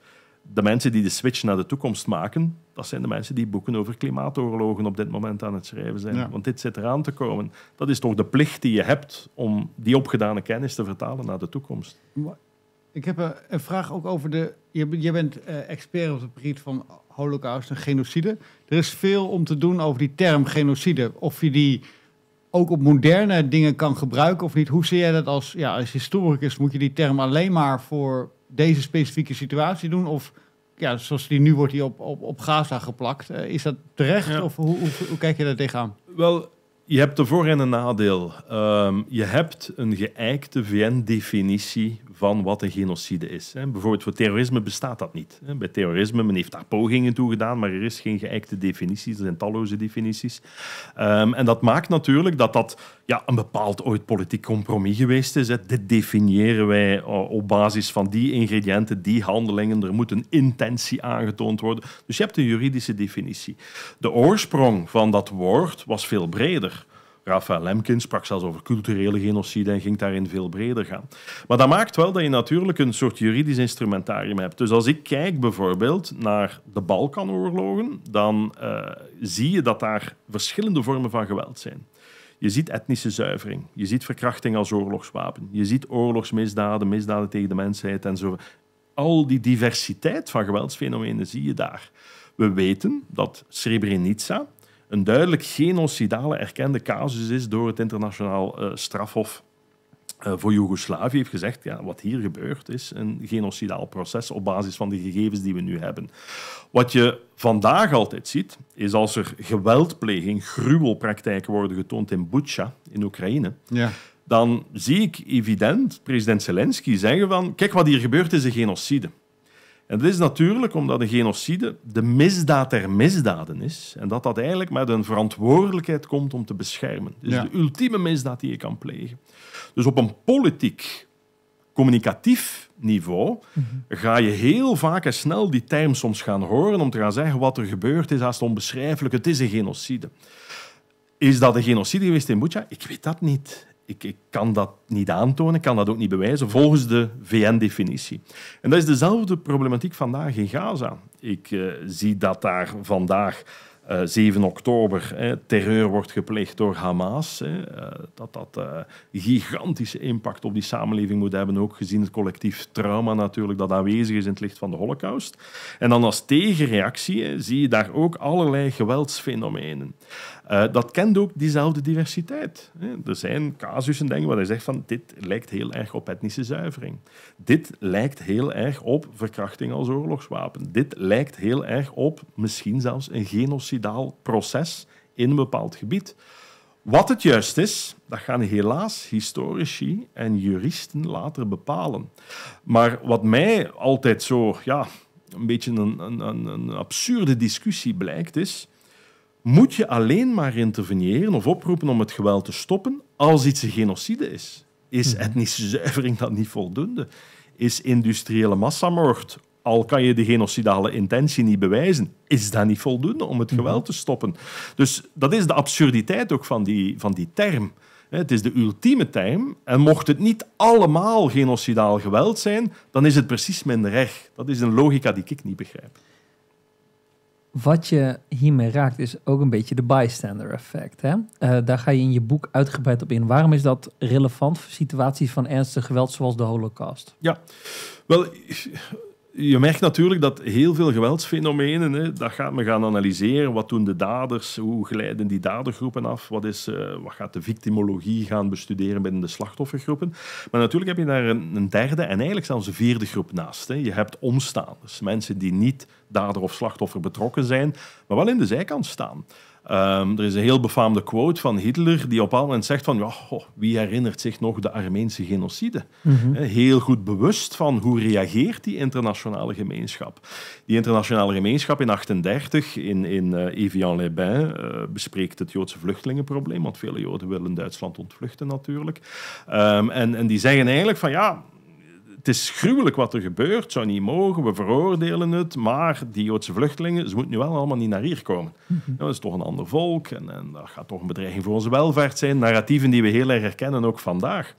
de mensen die de switch naar de toekomst maken, dat zijn de mensen die boeken over klimaatoorlogen op dit moment aan het schrijven zijn. Want dit zit eraan te komen. Dat is toch de plicht die je hebt om die opgedane kennis te vertalen naar de toekomst. Ik heb een, vraag ook over de... Je bent eh, expert op het gebied van holocaust en genocide. Er is veel om te doen over die term genocide. Of je die ook op moderne dingen kan gebruiken of niet. Hoe zie jij dat als, ja, als historicus? Moet je die term alleen maar voor deze specifieke situatie doen? Of ja, zoals die nu wordt die op, op, op Gaza geplakt. Eh, is dat terecht of hoe, hoe, kijk je daar tegenaan? Wel, je hebt een voor- en een nadeel. Ehm, je hebt een geëikte VN-definitie van wat een genocide is. Bijvoorbeeld voor terrorisme bestaat dat niet. Bij terrorisme, men heeft daar pogingen toe gedaan, maar er is geen geëikte definitie. Er zijn talloze definities. Ehm, en dat maakt natuurlijk dat dat ja, een bepaald ooit politiek compromis geweest is. Dit definiëren wij eh, op basis van die ingrediënten, die handelingen. Er moet een intentie aangetoond worden. Dus je hebt een juridische definitie. De oorsprong van dat woord was veel breder. Rafael Lemkin sprak zelfs over culturele genocide en ging daarin veel breder gaan. Maar dat maakt wel dat je natuurlijk een soort juridisch instrumentarium hebt. Dus als ik kijk bijvoorbeeld naar de Balkanoorlogen, dan eh, zie je dat daar verschillende vormen van geweld zijn. Je ziet etnische zuivering, je ziet verkrachting als oorlogswapen, je ziet oorlogsmisdaden, misdaden tegen de mensheid en zo. Al die diversiteit van geweldsfenomenen zie je daar. We weten dat Srebrenica, een duidelijk genocidale erkende casus is door het internationaal eh, strafhof eh, voor Joegoslavië heeft gezegd, ja, wat hier gebeurt is een genocidaal proces op basis van de gegevens die we nu hebben. Wat je vandaag altijd ziet, is als er geweldpleging, gruwelpraktijken worden getoond in Butsja, in Oekraïne, ja. dan zie ik evident president Zelensky zeggen van, kijk wat hier gebeurt is een genocide. En dat is natuurlijk omdat een genocide de misdaad der misdaden is. En dat dat eigenlijk met een verantwoordelijkheid komt om te beschermen. Dus de ultieme misdaad die je kan plegen. Dus op een politiek, communicatief niveau mhm. ga je heel vaak en snel die term soms gaan horen om te gaan zeggen wat er gebeurd is, haast onbeschrijfelijk, het is een genocide. Is dat een genocide geweest in Butja? Ik weet dat niet ik, kan dat niet aantonen, ik kan dat ook niet bewijzen, volgens de VN-definitie. En dat is dezelfde problematiek vandaag in Gaza. Ik eh, zie dat daar vandaag, 7 eh, oktober, terreur wordt gepleegd door Hamas. Hè, eh, dat dat gigantische impact op die samenleving moet hebben, ook gezien het collectief trauma natuurlijk dat aanwezig is in het licht van de holocaust. En dan als tegenreactie zie je daar ook allerlei geweldsfenomenen. Eh, dat kent ook diezelfde diversiteit. Er zijn casussen, denk ik, waar je zegt van dit lijkt heel erg op etnische zuivering. Dit lijkt heel erg op verkrachting als oorlogswapen. Dit lijkt heel erg op misschien zelfs een genocidaal proces in een bepaald gebied. Wat het juist is, dat gaan helaas historici en juristen later bepalen. Maar wat mij altijd zo ja, een beetje een, een, een absurde discussie blijkt, is moet je alleen maar interveneren of oproepen om het geweld te stoppen als iets een genocide is. Is mhm. etnische zuivering dat niet voldoende? Is industriële massamoord, al kan je de genocidale intentie niet bewijzen, is dat niet voldoende om het mhm. geweld te stoppen? Dus dat is de absurditeit ook van die, van die term. Het is de ultieme term. En mocht het niet allemaal genocidaal geweld zijn, dan is het precies minder recht. Dat is een logica die ik niet begrijp wat je hiermee raakt is ook een beetje de bystander effect. Hè? Eh, daar ga je in je boek uitgebreid op in. Waarom is dat relevant voor situaties van ernstig geweld zoals de holocaust? Ja, wel, je merkt natuurlijk dat heel veel geweldsfenomenen, hè, dat gaat men gaan analyseren. Wat doen de daders? Hoe glijden die dadergroepen af? Wat, is, eh, wat gaat de victimologie gaan bestuderen binnen de slachtoffergroepen? Maar natuurlijk heb je daar een, derde en eigenlijk zelfs een vierde groep naast. Hè. Je hebt omstaanders, mensen die niet dader of slachtoffer betrokken zijn, maar wel in de zijkant staan. Ehm, er is een heel befaamde quote van Hitler die op een moment zegt van wie herinnert zich nog de Armeense genocide? Mhm. Heel goed bewust van hoe reageert die internationale gemeenschap. Die internationale gemeenschap in 1938 in, in uh, Evian-les-Bains eh, bespreekt het Joodse vluchtelingenprobleem, want vele Joden willen Duitsland ontvluchten natuurlijk. Ehm, en, en die zeggen eigenlijk van ja, het is gruwelijk wat er gebeurt, het zou niet mogen, we veroordelen het, maar die Joodse vluchtelingen, ze moeten nu wel allemaal niet naar hier komen. Mhm. dat is toch een ander volk en, en, dat gaat toch een bedreiging voor onze welvaart zijn. Narratieven die we heel erg herkennen, ook vandaag.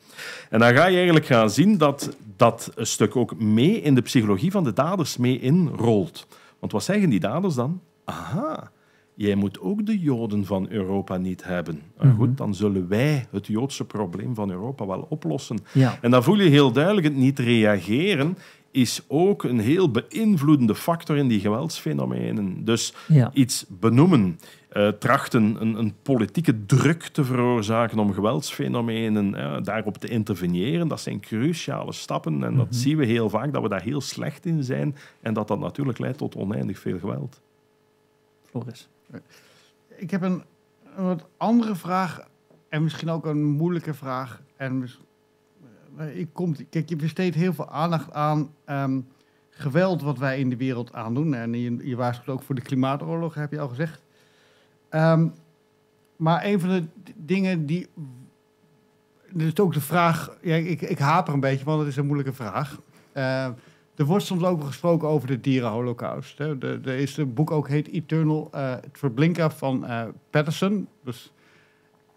En dan ga je eigenlijk gaan zien dat dat een stuk ook mee in de psychologie van de daders mee inrolt. Want wat zeggen die daders dan? Aha, jij moet ook de Joden van Europa niet hebben. Mhm. goed, dan zullen wij het Joodse probleem van Europa wel oplossen. En dan voel je heel duidelijk het niet reageren is ook een heel beïnvloedende factor in die geweldsfenomenen. Dus iets benoemen, eh, trachten een, een, politieke druk te veroorzaken om geweldsfenomenen eh, daarop te interveneren, dat zijn cruciale stappen. En dat mhm. zien we heel vaak, dat we daar heel slecht in zijn en dat dat natuurlijk leidt tot oneindig veel geweld. Floris. Ik heb een, een wat andere vraag en misschien ook een moeilijke vraag. En ik kom, kijk, je besteedt heel veel aandacht aan ehm, geweld wat wij in de wereld aandoen. En je, je waarschuwt ook voor de klimaatoorlog, heb je al gezegd. Ehm, maar een van de dingen die. is ook de vraag. Ja, ik, ik haper een beetje, want het is een moeilijke vraag. Uh, er wordt soms ook gesproken over de dierenholocaust. Er De, de, is een boek ook heet Eternal, uh, het van eh, Patterson. Dus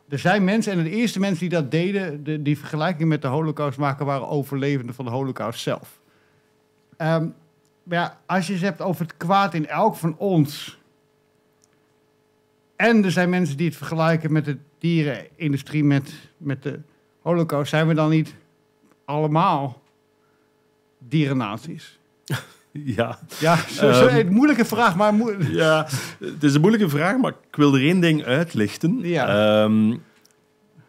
er zijn mensen, en de eerste mensen die dat deden, die vergelijking met de holocaust maken, waren overlevenden van de holocaust zelf. Ehm, maar ja, als je het hebt over het kwaad in elk van ons. En er zijn mensen die het vergelijken met de dierenindustrie, met, met de holocaust. Zijn we dan niet allemaal dierennaties? Ja. Ja, zo, ehm, een moeilijke vraag, maar... ja, het is een moeilijke vraag, maar ik wil er één ding uitlichten. Ja. Ehm,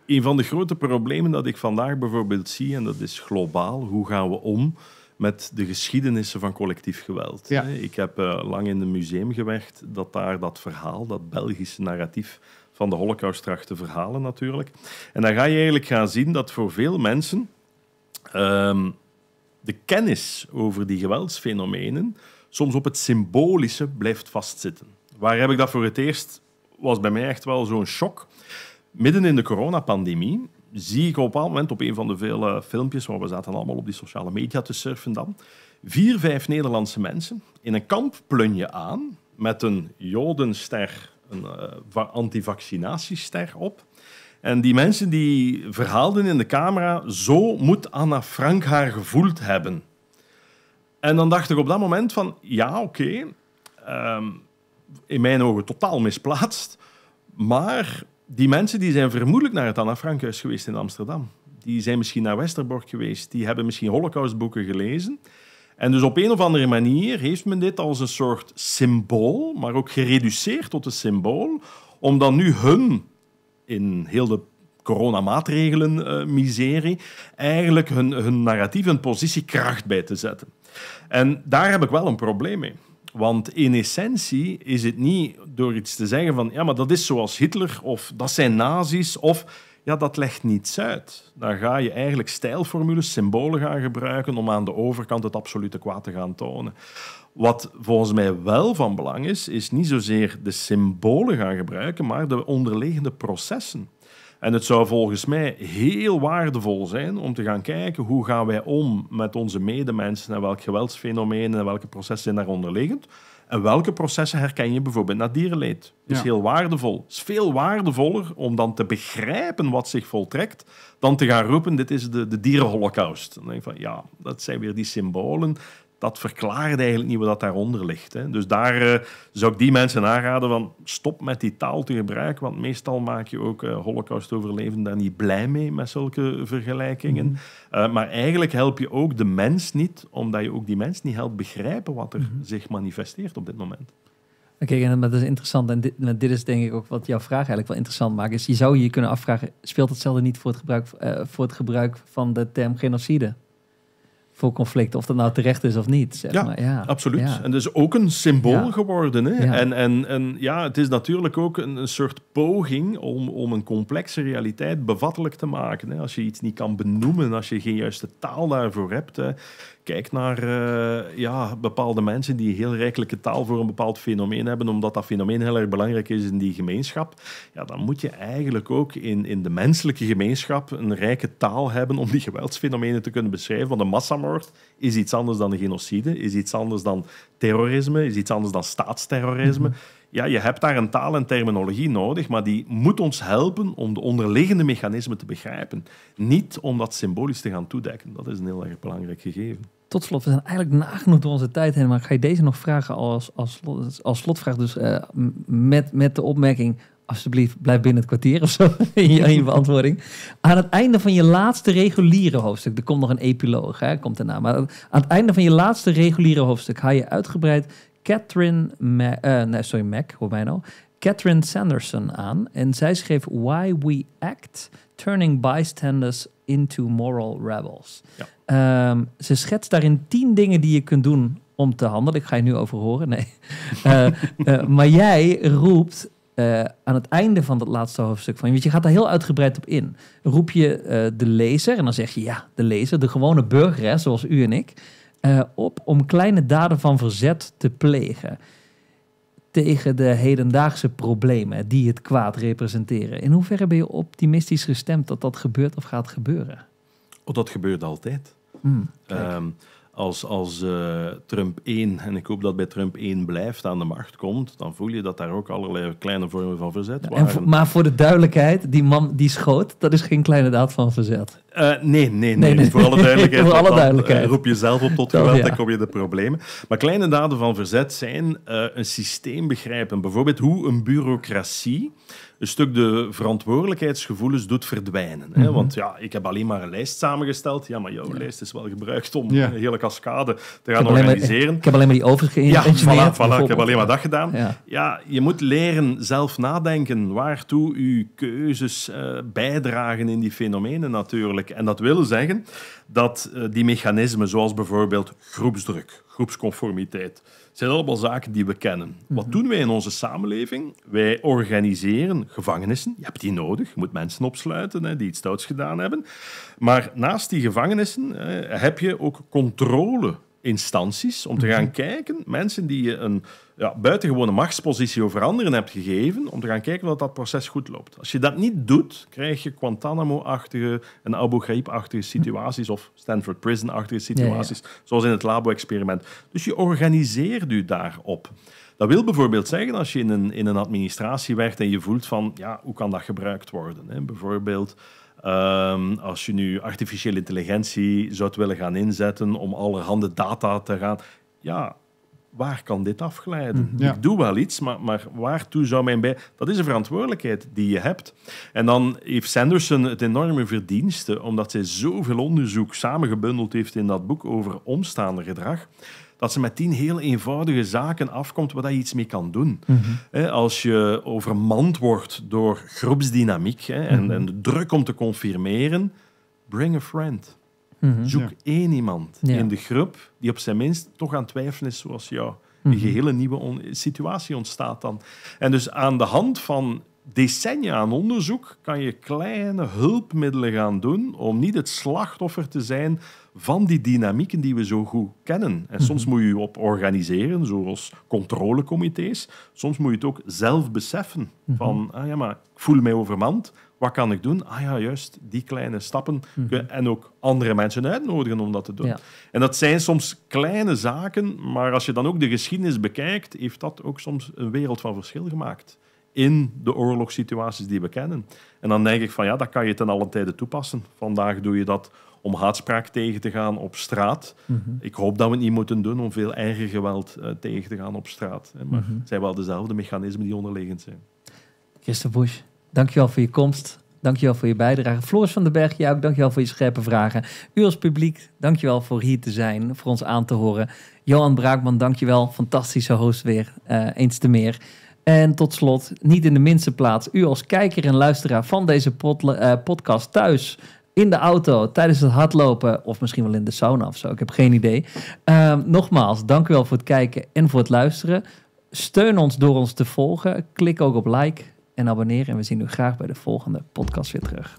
een van de grote problemen dat ik vandaag bijvoorbeeld zie, en dat is globaal, hoe gaan we om met de geschiedenissen van collectief geweld. Ik heb eh, lang in een museum gewerkt dat daar dat verhaal, dat Belgische narratief van de holocaust tracht te verhalen natuurlijk. En dan ga je eigenlijk gaan zien dat voor veel mensen... Ehm, de kennis over die geweldsfenomenen soms op het symbolische blijft vastzitten. Waar heb ik dat voor het eerst? Was bij mij echt wel zo'n shock. Midden in de coronapandemie zie ik op een moment op een van de vele filmpjes, waar we zaten allemaal op die sociale media te surfen dan, vier, vijf Nederlandse mensen in een kamp plunje aan met een jodenster, een uh, antivaccinatiester op en die mensen die verhaalden in de camera, zo moet Anna Frank haar gevoeld hebben. En dan dacht ik op dat moment van, ja, oké, ehm, in mijn ogen totaal misplaatst, maar die mensen die zijn vermoedelijk naar het Anna Frankhuis geweest in Amsterdam. Die zijn misschien naar Westerbork geweest, die hebben misschien holocaustboeken gelezen. En dus op een of andere manier heeft men dit als een soort symbool, maar ook gereduceerd tot een symbool, om dan nu hun in heel de coronamaatregelen-miserie eh, eigenlijk hun, hun narratief, en positie kracht bij te zetten. En daar heb ik wel een probleem mee. Want in essentie is het niet door iets te zeggen van ja, maar dat is zoals Hitler of dat zijn nazi's of ja, dat legt niets uit. dan ga je eigenlijk stijlformules, symbolen gaan gebruiken om aan de overkant het absolute kwaad te gaan tonen. Wat volgens mij wel van belang is, is niet zozeer de symbolen gaan gebruiken, maar de onderliggende processen. En het zou volgens mij heel waardevol zijn om te gaan kijken hoe gaan wij om met onze medemensen en welk geweldsfenomeen en welke processen zijn daaronder liggend. En welke processen herken je bijvoorbeeld na dierenleed? Dat is heel waardevol. Het is veel waardevoller om dan te begrijpen wat zich voltrekt, dan te gaan roepen, dit is de, de dierenholocaust. Dan denk je van, ja, dat zijn weer die symbolen dat verklaart eigenlijk niet wat daaronder ligt. Hè. Dus daar eh, zou ik die mensen aanraden van stop met die taal te gebruiken, want meestal maak je ook uh, holocaust-overlevenden daar niet blij mee met zulke vergelijkingen. Mhm. Eh, maar eigenlijk help je ook de mens niet, omdat je ook die mens niet helpt begrijpen wat er mhm. zich manifesteert op dit moment. Oké, en dat is interessant. En dit, dit, is denk ik ook wat jouw vraag eigenlijk wel interessant maakt. Is je zou je kunnen afvragen, speelt hetzelfde niet voor het gebruik, voor het gebruik van de term genocide? voor conflict. Of dat nou terecht is of niet. Zeg ja, maar. ja, absoluut. Ja. En dus ook een symbool geworden. Hè? En, en, en ja, het is natuurlijk ook een, een soort poging om, om een complexe realiteit bevattelijk te maken. Hè? Als je iets niet kan benoemen, als je geen juiste taal daarvoor hebt. Hè? Kijk naar eh, ja, bepaalde mensen die heel rijkelijke taal voor een bepaald fenomeen hebben, omdat dat fenomeen heel erg belangrijk is in die gemeenschap. Ja, dan moet je eigenlijk ook in, in de menselijke gemeenschap een rijke taal hebben om die geweldsfenomenen te kunnen beschrijven. Want een massamoord is iets anders dan een genocide, is iets anders dan terrorisme, is iets anders dan staatsterrorisme. Mhm ja, je hebt daar een taal en terminologie nodig, maar die moet ons helpen om de onderliggende mechanismen te begrijpen. Niet om dat symbolisch te gaan toedekken. Dat is een heel erg belangrijk gegeven. Tot slot, we zijn eigenlijk nagenoeg door onze tijd heen, maar ga je deze nog vragen als, als, als slotvraag. Dus eh, met, met de opmerking, alsjeblieft, blijf binnen het kwartier of zo in je, beantwoording. Aan het einde van je laatste reguliere hoofdstuk, er komt nog een epiloog, hè, komt erna. Maar aan het einde van je laatste reguliere hoofdstuk haal je uitgebreid Catherine, eh, nee, sorry, Mac, ben mij nou. Catherine Sanderson aan. En zij schreef Why We Act, Turning Bystanders into Moral Rebels. Ehm, ze schetst daarin tien dingen die je kunt doen om te handelen. Ik ga je nu over horen, nee. Eh, eh, maar jij roept aan het einde van dat laatste hoofdstuk van je, want je gaat daar heel uitgebreid op in. Roep je de lezer, en dan zeg je ja, de lezer, de gewone burger, hè, zoals u en ik eh, op om kleine daden van verzet te plegen tegen de hedendaagse problemen die het kwaad representeren. In hoeverre ben je optimistisch gestemd dat dat gebeurt of gaat gebeuren? Oh, dat gebeurt altijd. Hmm, als, als eh, Trump 1, en ik hoop dat bij Trump 1 blijft, aan de macht komt, dan voel je dat daar ook allerlei kleine vormen van verzet waren. maar voor de duidelijkheid, die man die schoot, dat is geen kleine daad van verzet. Eh, nee, nee, nee, Voor alle duidelijkheid. voor alle eh, roep jezelf op tot geweld, dan kom je de problemen. Maar kleine daden van verzet zijn een systeem begrijpen. Bijvoorbeeld hoe een bureaucratie een stuk de verantwoordelijkheidsgevoelens doet verdwijnen. Hè? Mhm. Want ja, ik heb alleen maar een lijst samengesteld. Ja, maar jouw lijst is wel gebruikt om ja. hele cascade te gaan organiseren. ik heb alleen maar die overgeïnteresseerd. Ja, ik heb alleen maar dat gedaan. Ja. je moet leren zelf nadenken waartoe uw keuzes eh, bijdragen in die fenomenen natuurlijk. En dat wil zeggen dat eh, die mechanismen, zoals bijvoorbeeld groepsdruk, groepsconformiteit, zijn allemaal zaken die we kennen. Wat mhm. doen wij in onze samenleving? Wij organiseren gevangenissen. Je hebt die nodig. Je moet mensen opsluiten hè, die iets stouts gedaan hebben. Maar naast die gevangenissen hè, heb je ook controle instanties om te mhm. gaan kijken, mensen die je een ja, buitengewone machtspositie over anderen hebt gegeven, om te gaan kijken of dat proces goed loopt. Als je dat niet doet, krijg je Guantanamo-achtige en Abu Ghraib-achtige mhm. situaties of Stanford Prison-achtige situaties, zoals in het labo-experiment. Dus je organiseert je daarop. Dat wil bijvoorbeeld zeggen als je in een, in een administratie werkt en je voelt van, ja, hoe kan dat gebruikt worden? Hè? Bijvoorbeeld Ehm, als je nu artificiële intelligentie zou willen gaan inzetten om allerhande data te gaan. Ja, waar kan dit afglijden? Mhm. Ik doe wel iets, maar, maar waartoe zou mijn bij... Dat is een verantwoordelijkheid die je hebt. En dan heeft Sanderson het enorme verdienste, omdat zij zoveel onderzoek samengebundeld heeft in dat boek over omstaande gedrag dat ze met tien heel eenvoudige zaken afkomt waar je iets mee kan doen. Mhm. Als je overmand wordt door groepsdynamiek en, mhm. en, de druk om te confirmeren, bring a friend. Mhm. Zoek één iemand in de groep die op zijn minst toch aan twijfelen is zoals jou. Een gehele nieuwe situatie ontstaat dan. En dus aan de hand van decennia aan onderzoek kan je kleine hulpmiddelen gaan doen om niet het slachtoffer te zijn van die dynamieken die we zo goed kennen. En mhm. soms moet je je op organiseren, zoals controlecomité's. Soms moet je het ook zelf beseffen. Mhm. Van, ah ja, maar ik voel mij overmand. Wat kan ik doen? Ah ja, juist, die kleine stappen. Mhm. En ook andere mensen uitnodigen om dat te doen. En dat zijn soms kleine zaken, maar als je dan ook de geschiedenis bekijkt, heeft dat ook soms een wereld van verschil gemaakt in de oorlogssituaties die we kennen. En dan denk ik van ja, dat kan je ten alle tijde toepassen. Vandaag doe je dat om haatspraak tegen te gaan op straat. Mhm. Ik hoop dat we het niet moeten doen om veel erger geweld eh, tegen te gaan op straat. Hè. Maar mhm. het zijn wel dezelfde mechanismen die onderliggend zijn. Christen Bush, dankjewel voor je komst. Dankjewel voor je bijdrage. Floris van den Berg, jou ook dankjewel voor je scherpe vragen. U als publiek, dankjewel voor hier te zijn, voor ons aan te horen. Johan Braakman, dankjewel. Fantastische host weer, eh, eens te meer. En tot slot, niet in de minste plaats, u als kijker en luisteraar van deze eh, podcast thuis, in de auto, tijdens het hardlopen of misschien wel in de sauna of zo, ik heb geen idee. Ehm, nogmaals, dank u wel voor het kijken en voor het luisteren. Steun ons door ons te volgen. Klik ook op like en abonneer. En we zien u graag bij de volgende podcast weer terug.